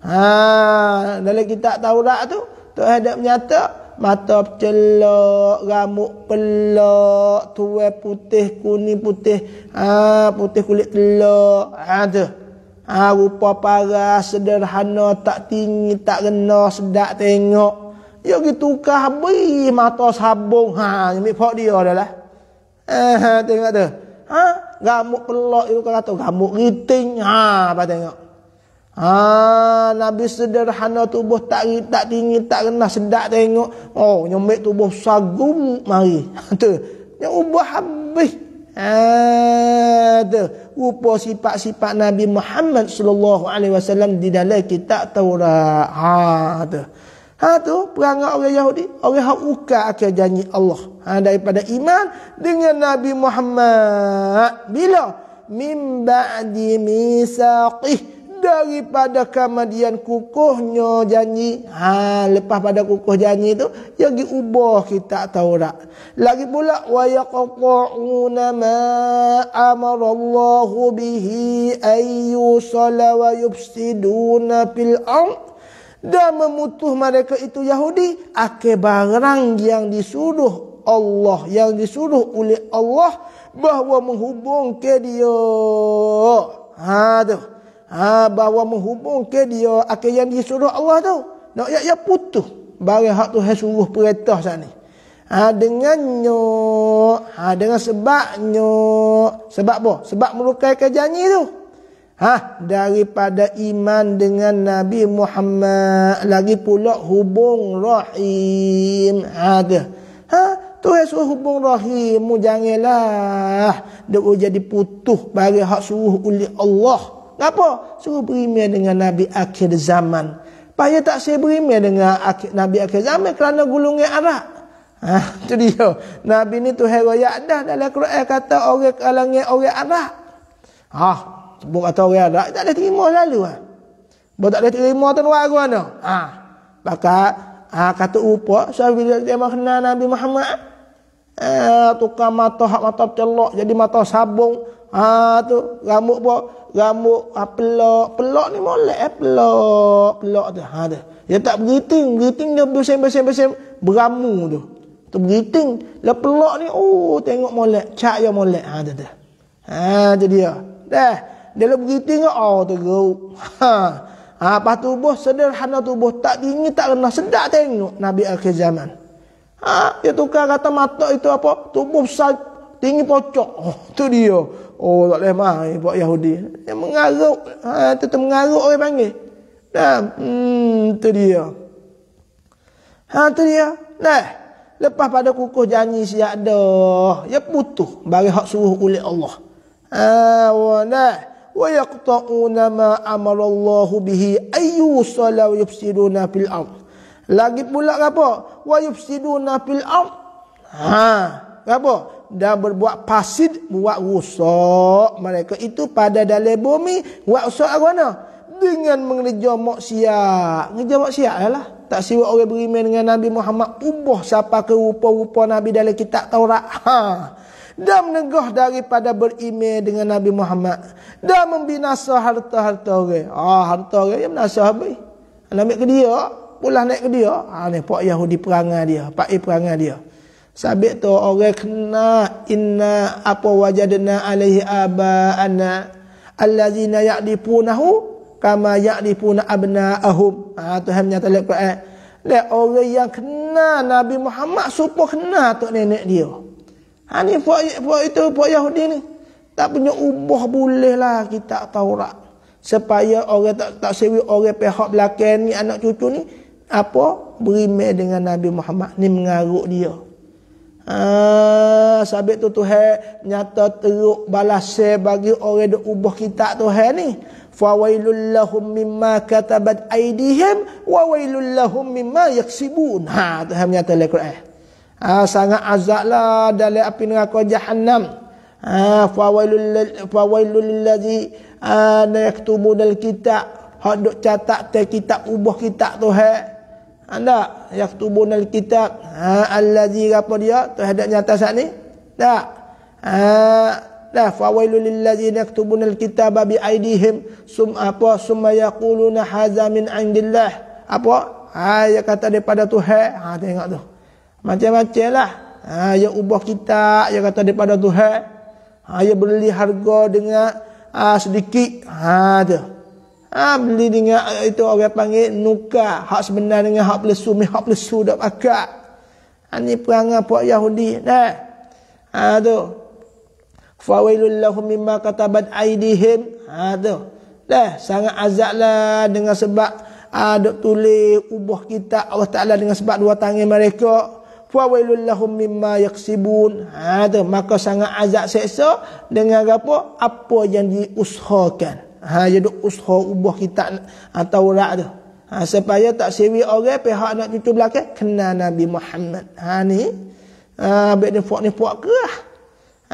Ha, dalam kitab Taurat tu, Tok Hadap menyata mata pecelok, gamuk pelok, tuai putih, kuning putih, ah putih kulit telok, ha, tu. Ha, rupa parah, sederhana, tak tinggi, tak renah, sedak tengok. yo gitu kah? habis mata sabung. Ha, ambil pok dia dah lah. Ha, ha tengok tu. Ha, gamuk pelok, itu kata ramuk riting. Ha, apa tengok. Ha, Nabi sederhana tubuh tak ri, tak tinggi, tak kena sedak tengok. Oh, nyombek tubuh sagum mari. tu. Yang ubah habis. Ha, ah, tu. Rupa sifat-sifat Nabi Muhammad sallallahu alaihi wasallam di dalam kitab Taurat. Ha, tu. Ha tu perangai orang Yahudi, orang hak uka akan janji Allah. Ha, daripada iman dengan Nabi Muhammad. Bila? Min ba'di misaqih daripada kemudian kukuhnya janji ha lepas pada kukuh janji tu ya gi ubah kita tak lagi pula wa yaqta'una ma amara Allahu bihi ayyu sala wa yufsiduna fil ard dan memutuh mereka itu Yahudi akibat barang yang disuruh Allah yang disuruh oleh Allah bahawa menghubung ke dia ha tu ha, bahawa menghubung ke dia akan yang disuruh Allah tu. Nak ya ya putus bagi hak tu hai suruh perintah sat ni. Ha, dengannya ha, dengan sebabnya sebab apa? Sebab melukai ke janji tu. Ha, daripada iman dengan Nabi Muhammad lagi pula hubung rahim ada. Ha, tu hai suruh hubung rahim mu janganlah dia jadi putus bagi hak suruh oleh Allah. Kenapa? Suruh berimel dengan Nabi akhir zaman. Payah tak saya berimel dengan Nabi akhir zaman kerana gulungnya arak. Ha, itu dia. Nabi ni tu hero ya'dah dalam Quran kata orang kalangnya orang arak. Ha, sebut kata orang arak Tak ada terima lalu. Ha. Bukan tak boleh terima tu nuar aku mana. Ha. Bakat, ha, kata upo sahabat so, dia makna Nabi Muhammad. Ha, tukar mata hak mata celok jadi mata sabung. Ha tu, rambut apa? Rambut ha, pelok. Pelok ni molek eh. Pelok, pelok tu. Ha tu. Dia tak beriting. Beriting dia bersin-bersin-bersin beramu tu. Tu beriting. la pelok ni, oh tengok molek. Cak ya molek. Ha tu tu. Ha tu dia. Dah. Dia la beriting ke? Oh teruk. Ha. Ha, lepas tubuh sederhana tubuh tak dingin tak kena sedap tengok Nabi akhir zaman. Ha, dia tukar kata mata itu apa? Tubuh besar tinggi pocok. Oh, tu dia. Oh tak boleh mai buat Yahudi. Dia mengaruk. Ha tu tu mengaruk orang panggil. Dah. Hmm tu dia. Ha tu dia. Nah, Lepas pada kukuh janji si ada, ya putus bagi hak suruh oleh Allah. Ha wa nah, Wa yaqta'una ma amara Allah bihi ayyu salaw yufsiduna fil ard. Lagi pula apa? Wa yufsiduna fil ard. Ha, apa? dan berbuat pasid buat rusak mereka itu pada dalam bumi buat rusak agama dengan mengerja maksiat ngerja maksiat lah tak siwa orang beriman dengan Nabi Muhammad ubah siapa ke rupa-rupa Nabi dalam kitab Taurat ha dan menegah daripada beriman dengan Nabi Muhammad dan membinasa harta-harta orang ah harta orang yang binasa habis nak ambil ke dia pulang naik ke dia ha ni pak Yahudi perangai dia pak I perangai dia Sabit tu orang kena inna apa wajadna alaihi aba'ana allazina ya'lifunahu kama ya'lifuna abna'ahum. Ah ha, Tuhan nyata dalam Quran. Le lah, orang yang kena Nabi Muhammad supo kena tok nenek dia. Ha ni puak, itu puak Yahudi ni. Tak punya ubah boleh lah kita Taurat. Supaya orang tak tak sewi orang pihak belakang ni anak cucu ni apa berime dengan Nabi Muhammad ni mengaruk dia. Ah, sabit tu Tuhan nyata teruk balas bagi orang dok ubah kitab Tuhan ni. Fa wailul lahum mimma katabat aidihim wa wailul lahum mimma yaksibun. Ha, Tuhan nyata dalam Quran. Ah, sangat azablah dalam api neraka Jahannam. Ah, fa wailul fa wailul ladzi ah, yaktubun alkitab. Hak dok catat kitab ubah kitab Tuhan anda yaktubun alkitab ha allazi apa dia terhadap nyata saat ni tak ha dah fawailul lil ladzina yaktubun alkitaba bi aidihim sum apa sum yaquluna hadza min indillah apa ha ya kata daripada tuhan ha tengok tu macam-macam lah ha ya ubah kita ya kata daripada tuhan ha ya beli harga dengan ha, sedikit ha tu Ha, beli dengan ah, itu orang panggil nuka, Hak sebenar dengan hak palsu. Mereka hak palsu dah pakat. Ha, ah, ini perangai puak Yahudi. Nah. Ha, tu. Fawailul lahum mimma katabat aidihim. Ha, tu. Dah, sangat azab lah dengan sebab ada ha, tulis ubah kita Allah Ta'ala dengan sebab dua tangan mereka. Fawailul lahum mimma yaksibun. Ha, tu. Maka sangat azab seksa dengan apa? Apa yang diusahakan ha jadi usha ubah kita atau ha, rak tu ha supaya tak sewi orang pihak nak cucu belakang kena nabi Muhammad ha ni ha baik ni puak ni puak ke ah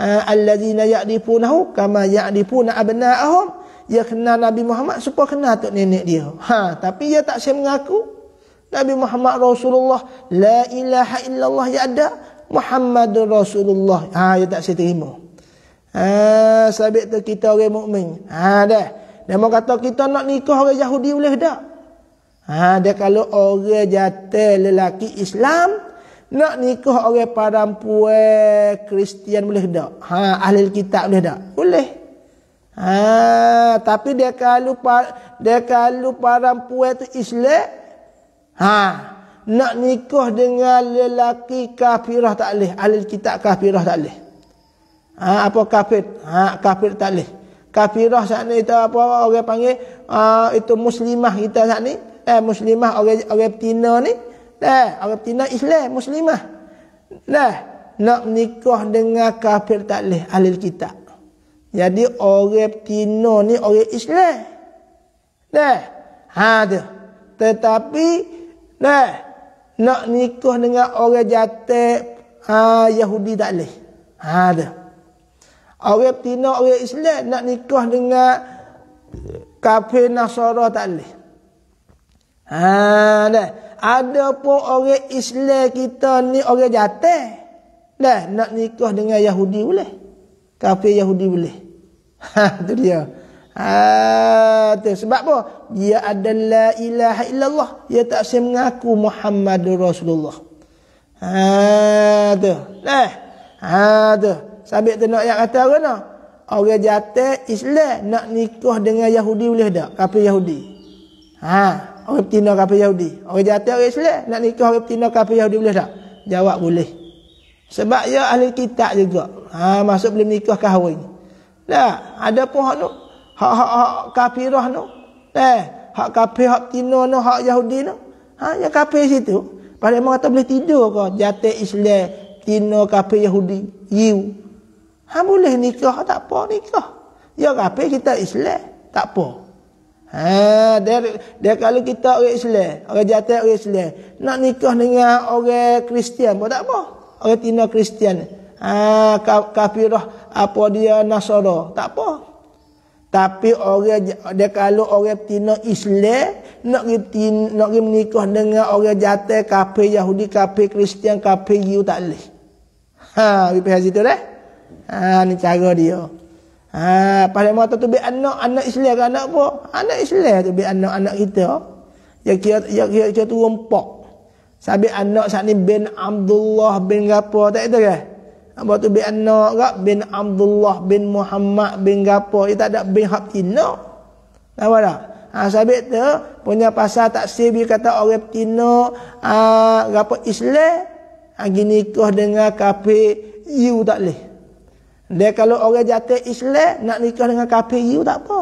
ha, allazina ya'rifunahu kama ya'rifuna abna'ahum ya kena nabi Muhammad supaya kena tok nenek dia ha tapi dia tak sem mengaku Nabi Muhammad Rasulullah la ilaha illallah ya ada Muhammad Rasulullah ha dia tak saya terima Ah, sabit tu kita orang mukmin. Ha dah. Dia mau kata kita nak nikah orang Yahudi boleh tak? Ha, dia kalau orang jatuh lelaki Islam, nak nikah orang perempuan Kristian boleh tak? Ha, ahli kitab boleh tak? Boleh. Ha, tapi dia kalau dia kalau perempuan tu Islam, ha, nak nikah dengan lelaki kafirah tak boleh. Ahli kitab kafirah tak boleh. Ha, apa kafir? Ha, kafir tak boleh kafirah saat ni itu apa orang panggil uh, itu muslimah kita saat ni eh muslimah orang orang betina ni eh orang betina Islam muslimah nah eh, nak nikah dengan kafir tak leh ahli kita jadi orang betina ni orang Islam nah eh, ha tu tetapi nah eh, nak nikah dengan orang jatuh Ah Yahudi tak leh. Ha dah. Orang tina orang Islam nak nikah dengan kafir Nasara tak boleh. Ha dah. Ada pun orang Islam kita ni orang jatah. Dah nak nikah dengan Yahudi boleh. Kafir Yahudi boleh. Ha tu dia. Ha tu sebab apa? Dia adalah ilaha illallah. Dia tak sem mengaku Muhammad Rasulullah. Ha tu. Dah. Ha tu. Sabit tu nak ayat kata ke nak, Orang jatuh Islam nak nikah dengan Yahudi boleh tak? Kapi Yahudi. Ha, orang betina kapi Yahudi. Orang jatuh orang Islam nak nikah orang betina kapi Yahudi boleh tak? Jawab boleh. Sebab ya ahli kitab juga. Ha, masuk boleh nikah kahwin. Tak, ada pun hak tu. Hak hak hak kafirah tu. Eh, hak kafir hak tino tu, hak Yahudi tu. Ha, yang kafir situ. Padahal memang kata boleh tidur ke jatuh Islam tino kafir Yahudi. You. Ha boleh nikah tak apa nikah. Ya kape kita Islam, tak apa. Ha dia, dia kalau kita orang Islam, orang jatuh orang Islam, nak nikah dengan orang Kristian pun tak apa. Orang Tina Kristian. Ha kafirah apa dia Nasara, tak apa. Tapi orang dia kalau orang Tina Islam nak pergi nak pergi dengan orang jatuh kafir Yahudi, kafir Kristian, kafir Yahudi tak boleh. Ha, pergi hari tu dah. Eh? Ha ni cara dia. Ha paling mata tu biar anak anak Islam ke anak apa? Anak Islam tu biar anak anak kita. Ya kira ya kira kita tu rompak. Sabi anak saat ni bin Abdullah bin apa tak itu ke? Apa tu bin anak gak bin Abdullah bin Muhammad bin gapo Dia tak ada bin Habtina. Tahu tak? Ha, sabit tu punya pasal tak sibi kata orang tino ah ha, gapo Islam ha, gini kau dengar kafe you tak leh dia kalau orang jatuh Islam nak nikah dengan kafir Yahudi tak apa.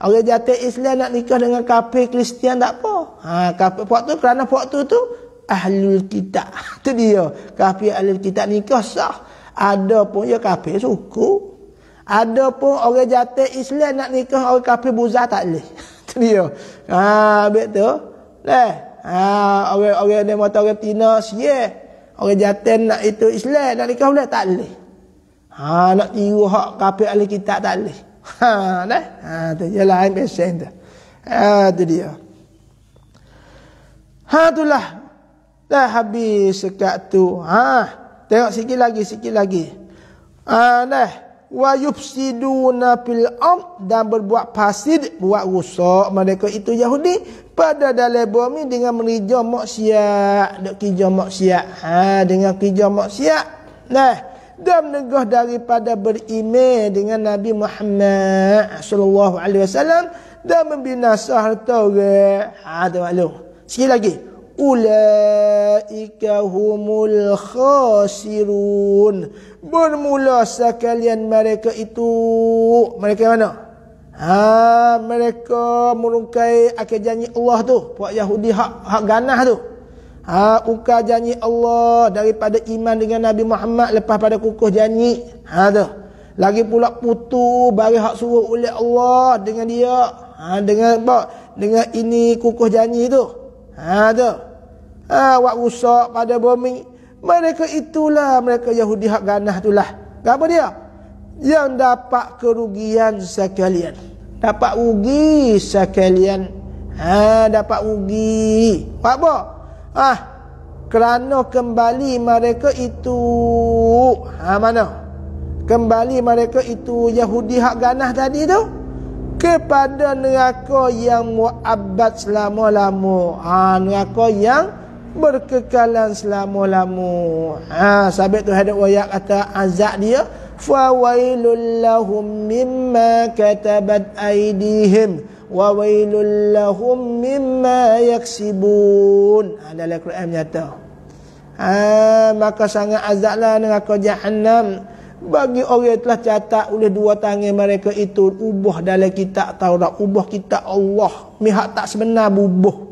Orang jatuh Islam nak nikah dengan kafir Kristian tak apa. Ha kafir waktu tu kerana waktu tu ahlul kitab. Tu dia. Kafir ahlul kitab nikah sah. Adapun ya kafir suku. Adapun orang jatuh Islam nak nikah orang kafir buzah tak leh. Tu dia. Ha betul. Leh. Ha orang-orang ni mata orang tina sial. Orang jatuh nak itu Islam nak nikah boleh tak leh. Ha nak tiru hak kafir ahli kita tak leh. Ha dah. Ha tu je lain eh, pesen tu. Ha tu dia. Ha lah. Dah habis sekat tu. Ha tengok sikit lagi sikit lagi. Ha dah. Wa yufsiduna fil ard dan berbuat fasid buat rusak mereka itu Yahudi pada dalam bumi dengan merijau maksiat, dok kijau maksiat. Ha dengan kijau maksiat. Nah, dan menegah daripada beriman dengan Nabi Muhammad sallallahu alaihi wasallam dan membina harta Ada Ha maklum. Sikit lagi. Ulaika humul khasirun. Bermula sekalian mereka itu. Mereka mana? Ha, mereka merungkai akan janji Allah tu. Puak Yahudi hak, hak ganah tu. Ha, ukar janji Allah daripada iman dengan Nabi Muhammad lepas pada kukuh janji. Ha, tu. Lagi pula putu bagi hak suruh oleh Allah dengan dia. Ha, dengan apa? Dengan ini kukuh janji tu. Ha, tu. Ha, awak rusak pada bumi. Mereka itulah mereka Yahudi hak ganah itulah. Apa dia? Yang dapat kerugian sekalian. Dapat rugi sekalian. Ha, dapat rugi. Apa? Apa? Ah, kerana kembali mereka itu ha, mana? Kembali mereka itu Yahudi hak ganah tadi tu kepada neraka yang muabbad selama-lama. Ha, neraka yang berkekalan selama-lama. Ha, sabit tu hadap wayak kata azab dia. فَوَيْلُ لَهُمْ مِمَّا كَتَبَتْ أَيْدِيهِمْ wa wailul lahum mimma yaksibun ha, dalam Quran menyata ha, maka sangat azablah neraka jahannam bagi orang yang telah catat oleh dua tangan mereka itu ubah dalam kitab Taurat ubah kitab Allah mihak tak sebenar bubuh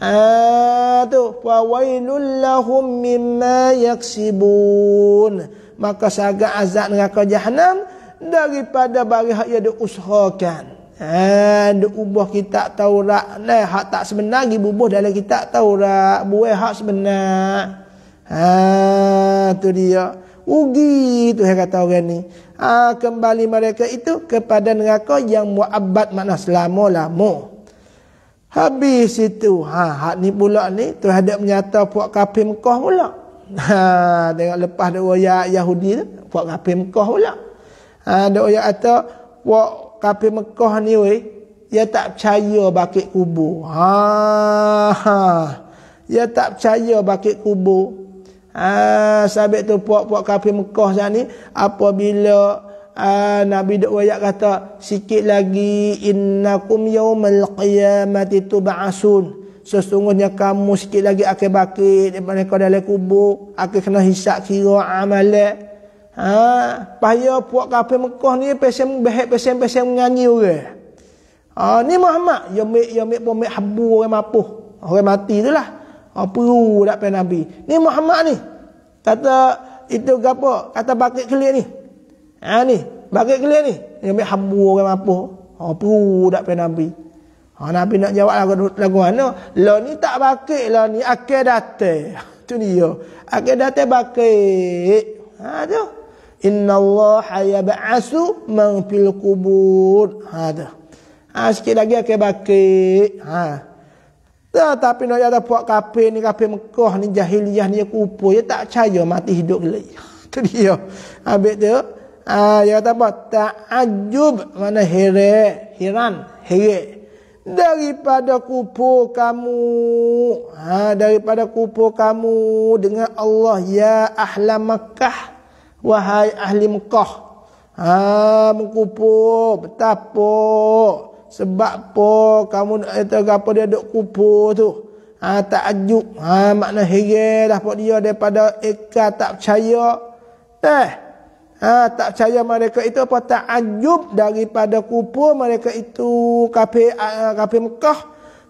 Ah tu wa wailul lahum mimma yaksibun maka saga azab neraka jahanam daripada bagi hak yang diusahakan And ubah kitab Taurat nah hak tak sebenar gi bubuh dalam kitab Taurat buai hak sebenar ha tu dia ugi tu yang kata orang ni ha, kembali mereka itu kepada neraka yang muabbad makna selama-lama habis itu ha hak ni pula ni tu hadap menyata puak kafir Mekah pula ha tengok lepas dak Yahudi tu puak kafir Mekah pula ha dak ayat atau kafir Mekah ni weh, dia tak percaya bakit kubur. Ha. ha. Dia tak percaya bakit kubur. Ha, sabit tu puak-puak kafir Mekah sana ni apabila Aa, ha, Nabi Dok Wayak kata sikit lagi innakum yaumal qiyamati tub'asun sesungguhnya kamu sikit lagi akan bakit Mana kau dalam kubur akan kena hisap kira amalan Ha, payo puak kafe Mekah ni pesem behek pesem pesem nyanyi orang. Ah ni Muhammad yo me yo me pom habu orang mapuh. Orang mati tu lah. Ha, peru dak pe nabi. Ni Muhammad ni. Kata itu gapo? Kata bakit kelir ni. Ha ni, bakit kelir ni. Yo me habu orang mapuh. Ha, peru dak pe nabi. Ha, nabi nak jawab lagu, lagu mana? Lo ni tak bakit lah ni akil tu ni yo. Akil datang bakit. Ha tu. Inna Allah yab'asu man fil kubur. Ha dah. Ha sikit lagi akan baki. Ha. Tuh, ya, tapi nak ada puak kafir ni kafir Mekah ni jahiliah ni kupo ya tak percaya mati hidup gelai. Tu dia. Habis tu ha ya kata apa? Ta'ajub mana hire hiran hire. Daripada kupo kamu ha daripada kupo kamu dengan Allah ya ahla Mekah. Wahai ahli Mekah. Ha, mengkupur. Betapuk. Sebab apa kamu itu apa dia duk kupu tu? Ha, tak ajuk. Ha, makna heret dah buat dia daripada Eka tak percaya. Eh, ha, tak percaya mereka itu apa? Tak ajuk daripada kupu mereka itu kafir, uh, ha, kafir Mekah.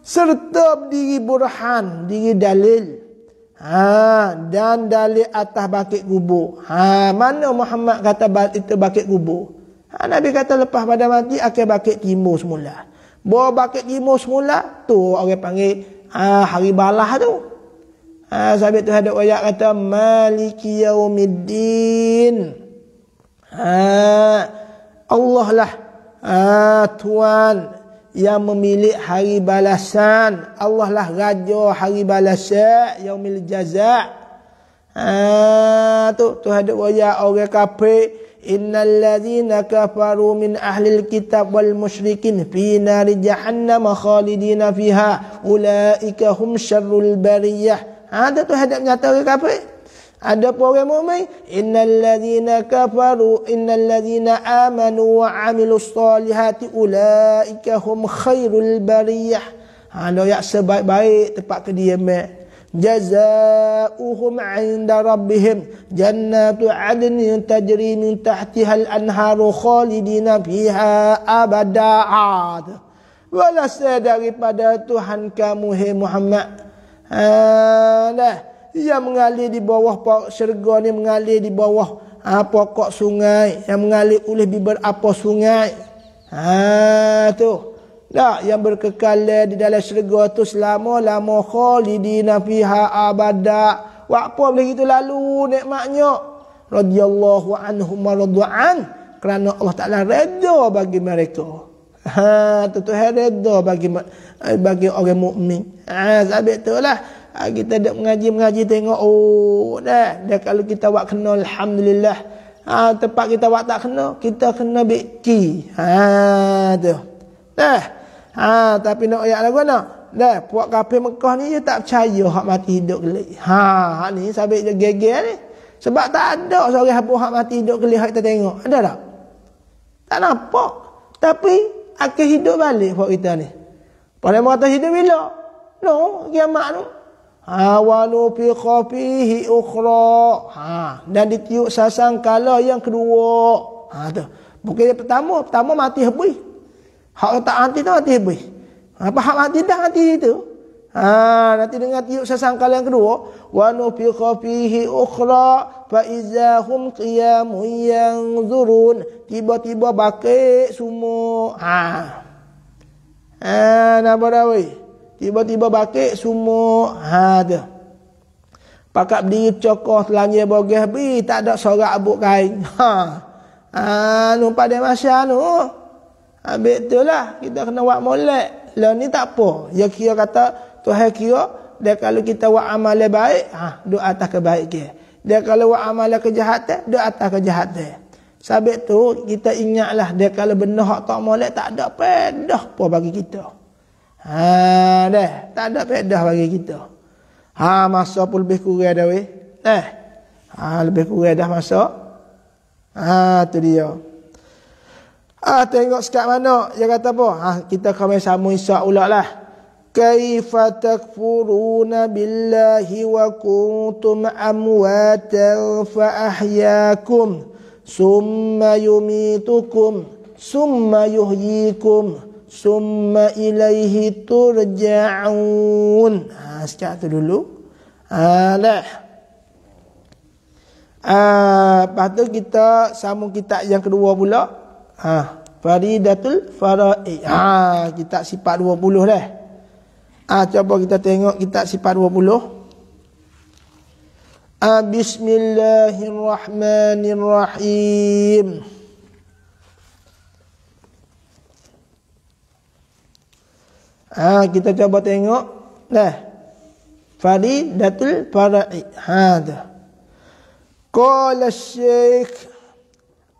Serta diri burhan, diri dalil. Ha, dan dari atas bakit gubuk. Ha, mana Muhammad kata itu bakit gubuk. Ha, Nabi kata lepas pada mati akhir bakit timur semula. Bawa bakit timur semula tu orang panggil ha, hari balah tu. Ha, sahabat tu ada ayat kata Maliki yaumiddin. Ha, Allah lah ha, tuan yang memilik hari balasan Allah lah raja hari balasan yaumil jazak ha, tu tu hadut waya orang kafir innal ladhina kafaru min ahlil kitab wal musyrikin fi nari jahannam khalidina fiha ulaika syarrul bariyah ha, tu tu hadut nyata orang kafir ada pun orang mu'min. Innal ladhina kafaru, innal ladhina amanu wa amilu salihati ulaikahum khairul bariyah. Ha, ada yang sebaik-baik tempat kediaman. Jazauhum inda rabbihim jannatu adnin tajri min tahtiha al-anharu khalidina fiha abada'ad. Ha, Walasa daripada Tuhan kamu, hey Muhammad. Alah. Ha, yang mengalir di bawah pokok syurga ni mengalir di bawah ha, pokok sungai yang mengalir oleh biber apa sungai ha tu Nah, yang berkekal di dalam syurga tu selama lama khalidina fiha abada wa apa boleh gitu lalu nikmatnya radhiyallahu anhum radwan kerana Allah Taala redha bagi mereka ha tu tu redha bagi eh, bagi orang mukmin ha sabit tu lah Ha, kita duduk mengaji-mengaji tengok oh dah dah kalau kita buat kena alhamdulillah. Ha tempat kita buat tak kena, kita kena beki. Ha ah, tu. Dah. Ha tapi nak ayat lagu nak. Dah puak kafe Mekah ni dia tak percaya hak mati hidup kali. Ha hak ni sabik dia gegel ni. Sebab tak ada seorang habuk hak mati hidup kali hak kita tengok. Ada tak? Tak nampak. Tapi akan hidup balik puak kita ni. Pada mata hidup bila? No, kiamat tu. No awalu fi khafihi ukhra ha dan ditiup sasang kala yang kedua ha tu bukan yang pertama pertama mati habis hak tak hati tu mati habis apa hak mati dah hati itu ha nanti dengar tiup sasang kala yang kedua wa nu fi khafihi ukhra fa iza qiyam yang zurun tiba-tiba bakik semua ha ha nah, Tiba-tiba bakik semua ha dia. Pakak berdiri cokoh telanjang bogeh bi tak ada sorak abuk kain. Ha. ha anu ha, pada masa anu. tu lah kita kena buat molek. Lah ni tak apa. Ya kira kata Tuhan kira dia kalau kita buat amal baik, ha, duduk atas kebaikan. Dia kalau buat amal kejahatan, duduk atas kejahatan. Sabit tu kita ingatlah dia kalau benda hak tak molek tak ada pedah apa bagi kita. Ha dah, tak ada bedah bagi kita. Ha masa pun lebih kurang dah weh. Nah. Eh. Ha lebih kurang dah masa. Ha tu dia. Ah ha, tengok sekat mana dia kata apa? Ha kita kami sama isak ulak lah. Kaifa takfuruna billahi wa kuntum amwatan fa ahyakum summa yumitukum summa yuhyikum summa ilaihi turja'un. Ha, sejak tu dulu. Ha, dah. Ha, lepas tu kita sambung kitab yang kedua pula. Ha, Faridatul Fara'i. Ha, kitab sifat puluh dah. Ha, cuba kita tengok kitab sifat dua puluh. Ha, Bismillahirrahmanirrahim. Bismillahirrahmanirrahim. ha, kita cuba tengok nah faridatul farai hada qala syekh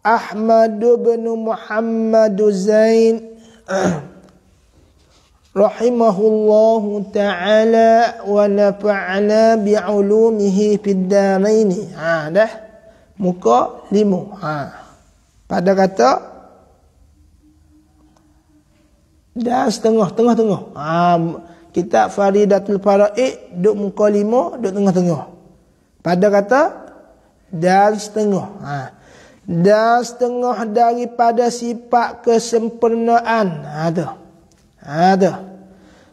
Ahmad bin Muhammad Zain rahimahullah taala wa nafa'ana bi 'ulumihi fid dharain ha dah muka limu ha pada kata Dah setengah tengah-tengah. Ha, kitab Faridatul Faraid duk muka lima duk tengah-tengah. Pada kata dah setengah. Ha. Dan setengah daripada sifat kesempurnaan. Ha ada. Ha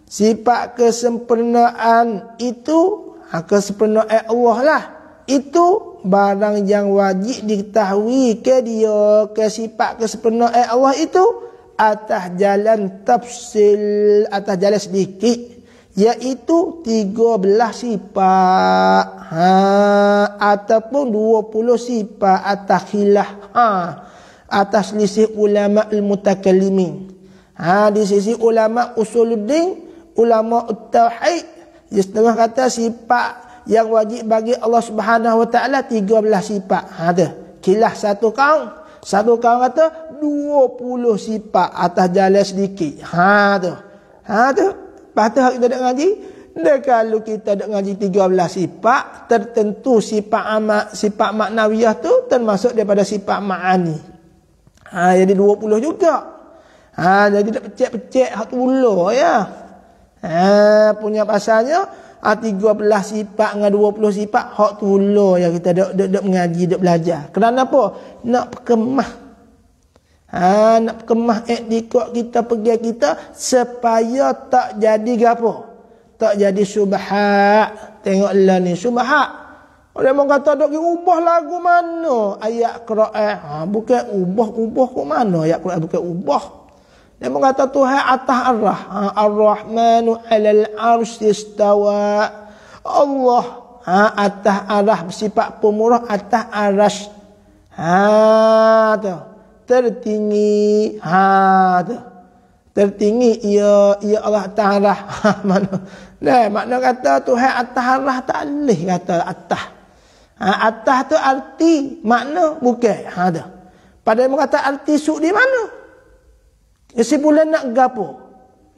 Sifat kesempurnaan itu ha, kesempurnaan Allah lah. Itu barang yang wajib diketahui ke dia ke sifat kesempurnaan Allah itu. Ha, atas jalan tafsil atas jalan sedikit iaitu 13 sifat ha ataupun 20 sifat atas khilaf ha atas selisih ulama al-mutakallimin ha di sisi ulama usuluddin ulama tauhid dia setengah kata sifat yang wajib bagi Allah Subhanahu wa taala 13 sifat ha tu khilaf satu kaum satu kawan kata dua 20 sifat atas jalan sedikit. Ha tu. Ha tu. Lepas tu kita nak ngaji. Dan kalau kita nak ngaji 13 sifat, tertentu sifat amat sifat maknawiyah tu termasuk daripada sifat ma'ani. Ha jadi dua puluh juga. Ha jadi tak pecek-pecek hak tu ya. Ha punya pasalnya Ah 13 sifat dengan 20 sifat hak tulah yang kita dok dok dok mengaji dok belajar. Kerana apa? Nak kemah. Ha nak kemah etikot kita pergi kita supaya tak jadi gapo. Tak jadi subhat. Tengoklah ni subhat. Orang mau kata dok ubah lagu mana ayat Quran? Ha bukan ubah-ubah ke mana ayat Quran bukan ubah. Dia mengata Tuhan atas arah. Ha, Ar-Rahmanu alal istawa Allah ha, atas arah bersifat pemurah atas arah. Ha, Tertinggi. Ha, Tertinggi ia, ia Allah Ta'ala. Ha, Nah, makna kata Tuhan atas arah tak boleh kata atas. Ha, atas tu arti makna bukan. Ha, tu. Pada yang mengata arti suk di mana? Kesimpulan eh, nak gapo?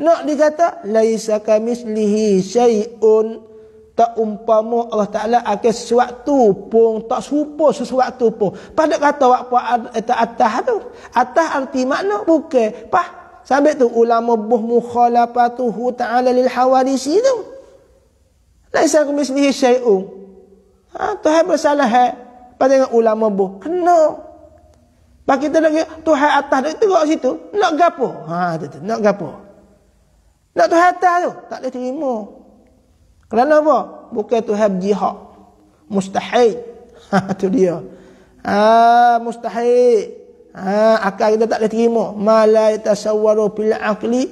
Nak dikata laisa kamislihi syai'un tak umpama Allah Taala akan sesuatu pun tak serupa sesuatu pun. Pada kata apa itu atah tu? Atah arti makna bukan. Pah. Sampai tu ulama buh mukhalafatuhu ta'ala lil hawadisi tu. Laisa kamislihi syai'un. Ha, Tuhan bersalah. Pada dengan ulama buh. Kenapa? Pak kita lagi Tuhan atas dia tengok situ, nak gapo? Ha tu, tu nak gapo? Nak Tuhan atas tu, tak boleh terima. Kerana apa? Bukan Tuhan jihad. Mustahil. Ha tu dia. Ha mustahil. Ha akal kita tak boleh terima. Mala yatasawwaru fil aqli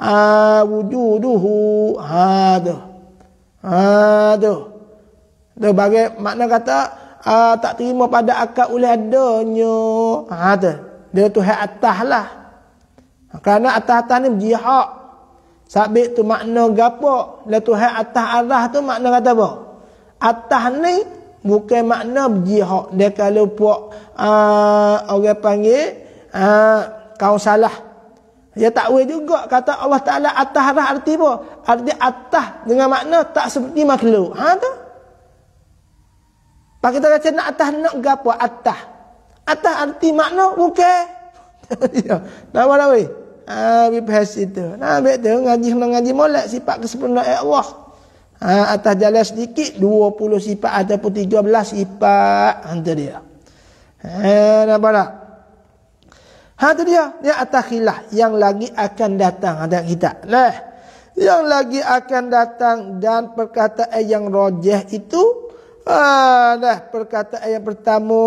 ha, wujuduhu. Ha tu. Ha tu. Tu bagi makna kata uh, tak terima pada akal oleh adanya ha tu dia tu hak atas lah ah, kerana atas-atas ni jihad sabit tu makna gapo Dia tu hak atas arah tu makna kata apa atas ni bukan makna jihad dia kalau puak uh, orang panggil uh, kau salah dia tak boleh juga kata Allah Ta'ala atas arah arti apa? Arti atas dengan makna tak seperti makhluk. Ha tu? Pak kita kata nak atah nak gapo atah. Atah arti makna muka. ya. Nama nama ah Abi pes itu. Nabi tu ngaji nak ngaji molek sifat kesempurnaan Allah. Ha, atas jalan sedikit 20 sifat ataupun 13 sifat antara ha, dia. Ha nampak tak? Ha tu dia, dia atas khilaf yang lagi akan datang ada kita. Nah, yang lagi akan datang dan perkataan yang rajih itu Ah, dah perkataan yang pertama.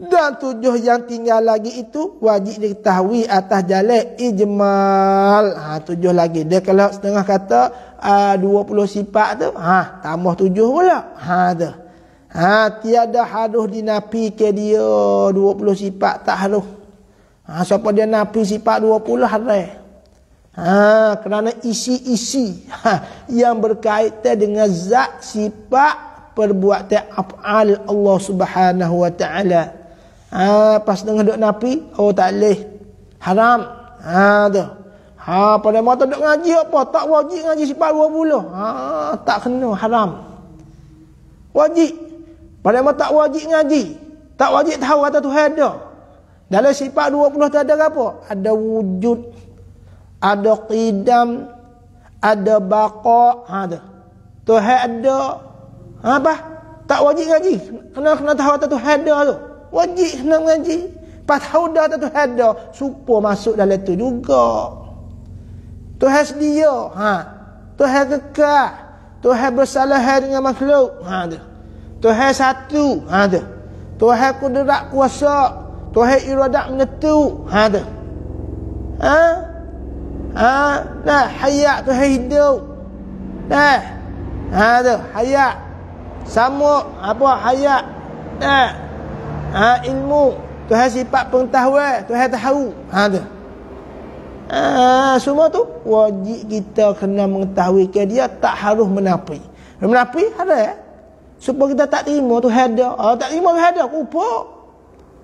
Dan tujuh yang tinggal lagi itu wajib diketahui atas jalan ijmal. Ha, tujuh lagi. Dia kalau setengah kata ah, dua puluh sifat tu, ha, tambah tujuh pula. Ha, tu. Ha, tiada haduh dinapi ke dia dua puluh sifat tak haduh. Ha, siapa dia napi sifat dua puluh haduh. Ha, kerana isi-isi ha, yang berkaitan dengan zat sifat perbuatan af'al Allah Subhanahu wa taala. Ha pas dengar dok napi, oh tak leh. Haram. Ha tu. Ha pada mata dok ngaji apa? Tak wajib ngaji si sipar 20. Ha tak kena haram. Wajib. Pada mata tak wajib ngaji. Tak wajib tahu kata Tuhan ada. Dalam sifat 20 tak ada apa? Ada wujud. Ada qidam. Ada baqa. Ha, tu. ada apa tak wajib ngaji kena kena tahu tu hada tu wajib kena mengaji pas tahu dah tu hada supo masuk dalam tu juga tu has dia ha tu has kekak tu has bersalah dengan makhluk ha tu tu has satu ha tu tu has kudrat kuasa tu has iradat menentu ha tu ha ha nah hayat tu hidup nah ha tu hayat sama apa hayat tak ha ilmu Tuhan sifat pengetahuan Tuhan tahu ha tu ha, semua tu wajib kita kena mengetahui ke dia tak harus menapi menapi ada ya supaya kita tak terima tu ada ha, tak terima tu ada rupa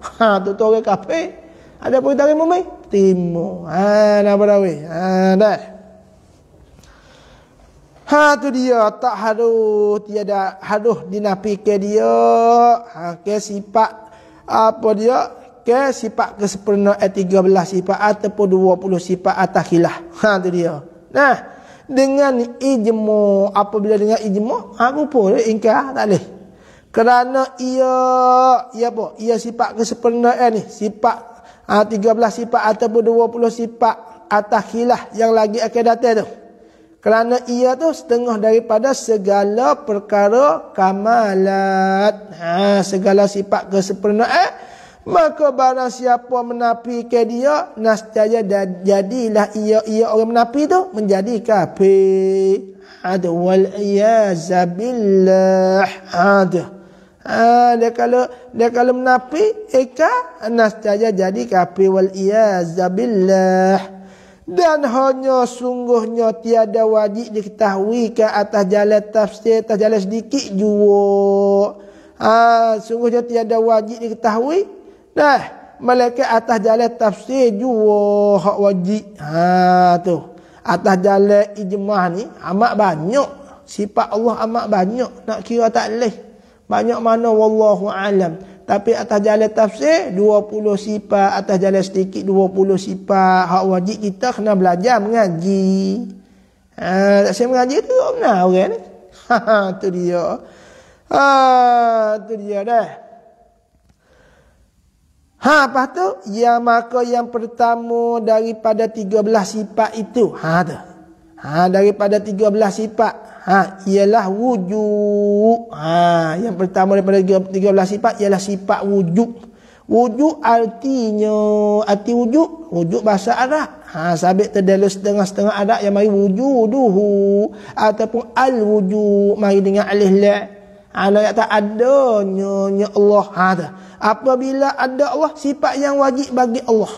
ha tu tu orang kafir ada pun tak terima mai terima ha nak berawi ha dah Ha tu dia tak haduh tiada haduh dinapi ke dia. Ha ke sifat apa dia? Ke sifat kesempurnaan eh, 13 sifat ataupun 20 sifat atas khilaf. Ha tu dia. Nah, dengan ijmu apabila dengan ijmu ha rupa ingkar tak leh. Kerana ia ia apa? Ia sifat eh ni, sifat ha, 13 sifat ataupun 20 sifat atas khilaf yang lagi akan datang tu. Kerana ia tu setengah daripada segala perkara kamalat. Ha, segala sifat kesempurnaan. Eh, maka barang siapa menafikan dia, nascaya jadilah ia ia orang menafi tu menjadi kapi. Ada ha, wal iazabilah. Ada. Ha, ha, dia kalau dia kalau menafi, eka nascaya jadi kapi wal iazabilah dan hanya sungguhnya tiada wajib diketahui ke atas jalan tafsir atas jalan sedikit jua ha sungguhnya tiada wajib diketahui Dah malaikat atas jalan tafsir jua hak wajib ha tu atas jalan ijmah ni amat banyak sifat Allah amat banyak nak kira tak leh banyak mana wallahu alam tapi atas jalan tafsir 20 sifat atas jalan sedikit 20 sifat hak wajib kita kena belajar mengaji ha tak saya mengaji tu nak? orang ni ha, ha tu dia ha tu dia dah Ha, apa tu? Ya, maka yang pertama daripada 13 sifat itu. Ha, tu. Ha, daripada 13 sifat ha, ialah wujud. Ha, yang pertama daripada tiga 13 sifat ialah sifat wujud. Wujud artinya, arti wujud, wujud bahasa Arab. Ha, sabit terdala setengah-setengah Arab yang mari wujuduhu. Ataupun al-wujud, mari dengan alih lak. Ada ha, yakta adanya nya Allah. Ha, ta. Apabila ada Allah, sifat yang wajib bagi Allah.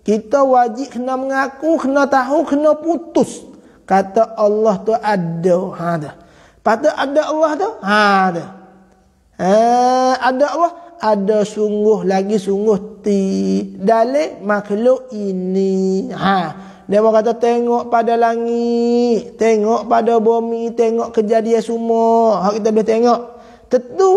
Kita wajib kena mengaku, kena tahu, kena putus. Kata Allah tu ada. Ha ada. Patut ada Allah tu? Ha ada. Ha, ada Allah ada sungguh lagi sungguh ti dalil makhluk ini ha dia kata tengok pada langit tengok pada bumi tengok kejadian semua hak kita boleh tengok tentu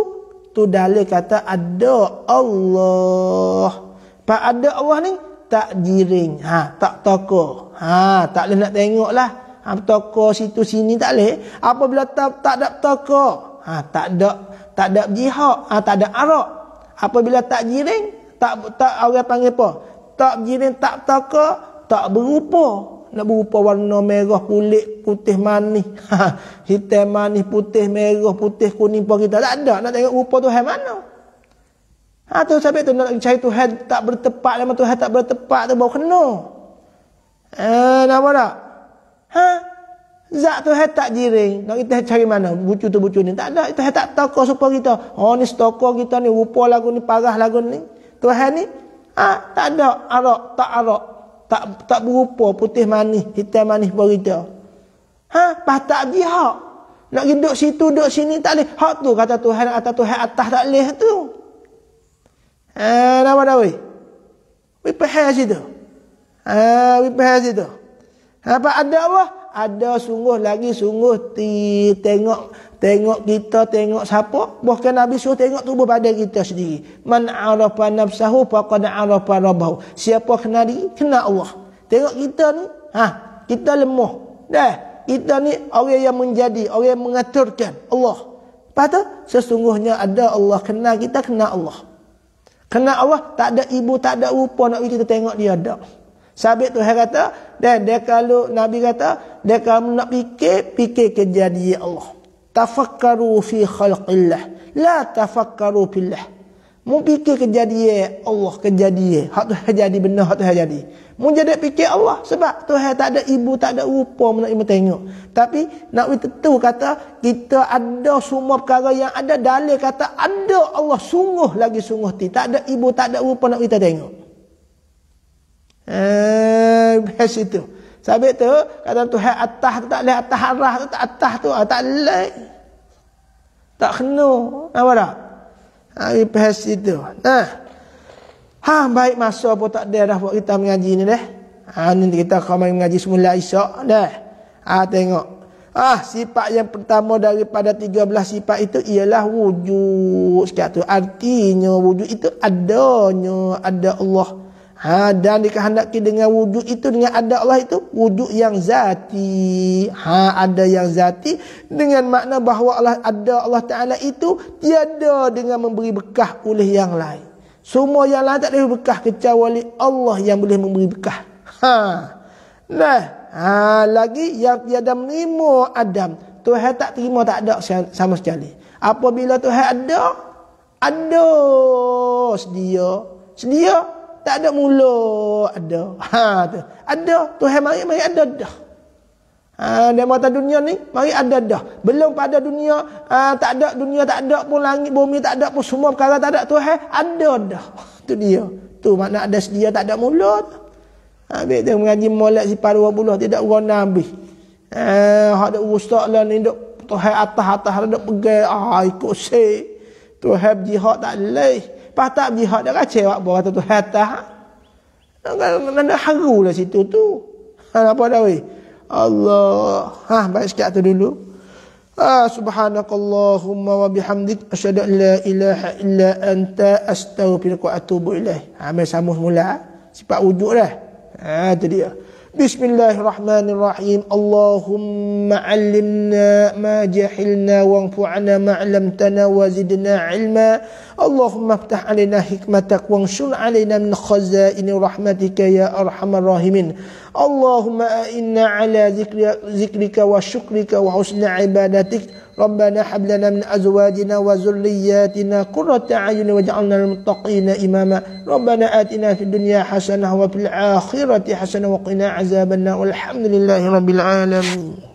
tu dalil kata ada Allah pak ada Allah ni tak jiring ha tak toko ha tak boleh nak tengok lah ha, ah, toko situ sini tak leh apabila tak tak ada toko ha, ah, tak ada tak ada jihad ha, ah, tak ada arak apabila tak jiring tak tak orang panggil apa tak jiring tak toko tak berupa nak berupa warna merah kulit putih manis ha, hitam manis putih merah putih kuning apa kita tak ada nak tengok rupa tu hai mana ha tu sampai tu nak cari tuhan tak bertepat lama tuhan tak bertepat tu bau kena eh nama tak Ha? Zat tu hai tak jirin. Nak kita cari mana? Bucu tu bucu ni. Tak ada. Itu hai tak toko supaya kita. Oh ni stoko kita ni. Rupa lagu ni. Parah lagu ni. Tuhan ni. Ha? Tak ada. Arak. Tak arak. Tak tak berupa. Putih manis. Hitam manis buat kita. Ha? Pas tak jihak. Nak pergi duduk situ, duduk sini. Tak boleh. Hak tu kata Tuhan atas Tuhan atas tak boleh tu. Eh, apa dah weh. Wipahai situ. Eh, wipahai situ. Eh, apa ada Allah ada sungguh lagi sungguh ti tengok tengok kita tengok siapa bahkan nabi suruh tengok tubuh pada kita sendiri man arafa nafsahu faqad arafa rabbahu siapa kenal diri kena Allah tengok kita ni ha kita lemah dah kita ni orang yang menjadi orang yang mengaturkan Allah pada sesungguhnya ada Allah kena kita kena Allah kena Allah tak ada ibu tak ada rupa nak kita tengok dia dah Sabit tu Tuhan kata, dan dia kalau Nabi kata, dia kalau nak fikir, fikir kejadian Allah. Tafakkaru fi khalqillah. La tafakkaru billah. Mu fikir kejadian Allah, kejadian. Hak tu jadi benar, hak tu jadi. Mu jadi fikir Allah sebab tu tak ada ibu, tak ada rupa nak ibu tengok. Tapi nak we tentu kata kita ada semua perkara yang ada dalil kata ada Allah sungguh lagi sungguh ti. Tak ada ibu, tak ada rupa nak kita tengok. Eh, hes itu. Sabit tu, kata tu hak atah tu tak leh atah arah tu tak atah tu ah, tak leh. Tak kena. Apa dak? Ha, hes itu. Nah. Ha, baik masa apa tak ada dah buat kita mengaji ni deh. Ha, ni kita kau main mengaji semula esok deh. Ha, tengok. Ah, ha, sifat yang pertama daripada 13 sifat itu ialah wujud. Sekiat tu artinya wujud itu adanya ada Allah. Ha, dan dikehendaki dengan wujud itu dengan ada Allah itu wujud yang zati. Ha, ada yang zati dengan makna bahawa Allah ada Allah Taala itu tiada dengan memberi bekah oleh yang lain. Semua yang lain tak ada bekah kecuali Allah yang boleh memberi bekah. Ha. Nah, ha, lagi yang tiada menerima Adam. Tuhan tak terima tak ada sama sekali. Apabila Tuhan ada, ada sedia. Sedia tak ada mula ada. Ha tu. Ada Tuhan mari mari ada dah. Ha dia mata dunia ni mari ada dah. Belum pada dunia ha, tak ada dunia tak ada pun langit bumi tak ada pun semua perkara tak ada Tuhan ada dah. Tu dia. Tu makna ada sedia tak ada mula. Ha baik dia mengaji molek si paru buluh tidak orang nabi. Ha hak dak ustaz lah ni dak Tuhan atas-atas lah, dak pegang ah ikut se. Tuhan jihad tak leh patak jihad dah kacau apa kata tu hata nanda kan, kan, kan, harulah situ tu ha apa dah weh Allah ha baik sikit tu dulu ha subhanakallahumma wa bihamdik asyhadu an la ilaha illa anta astaghfiruka wa atubu ilaih ha mai sama semula ha. sifat wujud dah ha tu dia Bismillahirrahmanirrahim Allahumma allimna ma jahilna wa'fu 'anna ma 'lamtana wa zidna 'ilma اللهم افتح علينا حكمتك وانشر علينا من خزائن رحمتك يا أرحم الراحمين اللهم أئنا على ذكر ذكرك وشكرك وحسن عبادتك ربنا هب لنا من ازواجنا وذرياتنا قرة اعين واجعلنا للمتقين اماما ربنا اتنا في الدنيا حسنه وفي الاخره حسنه وقنا عذاب النار والحمد لله رب العالمين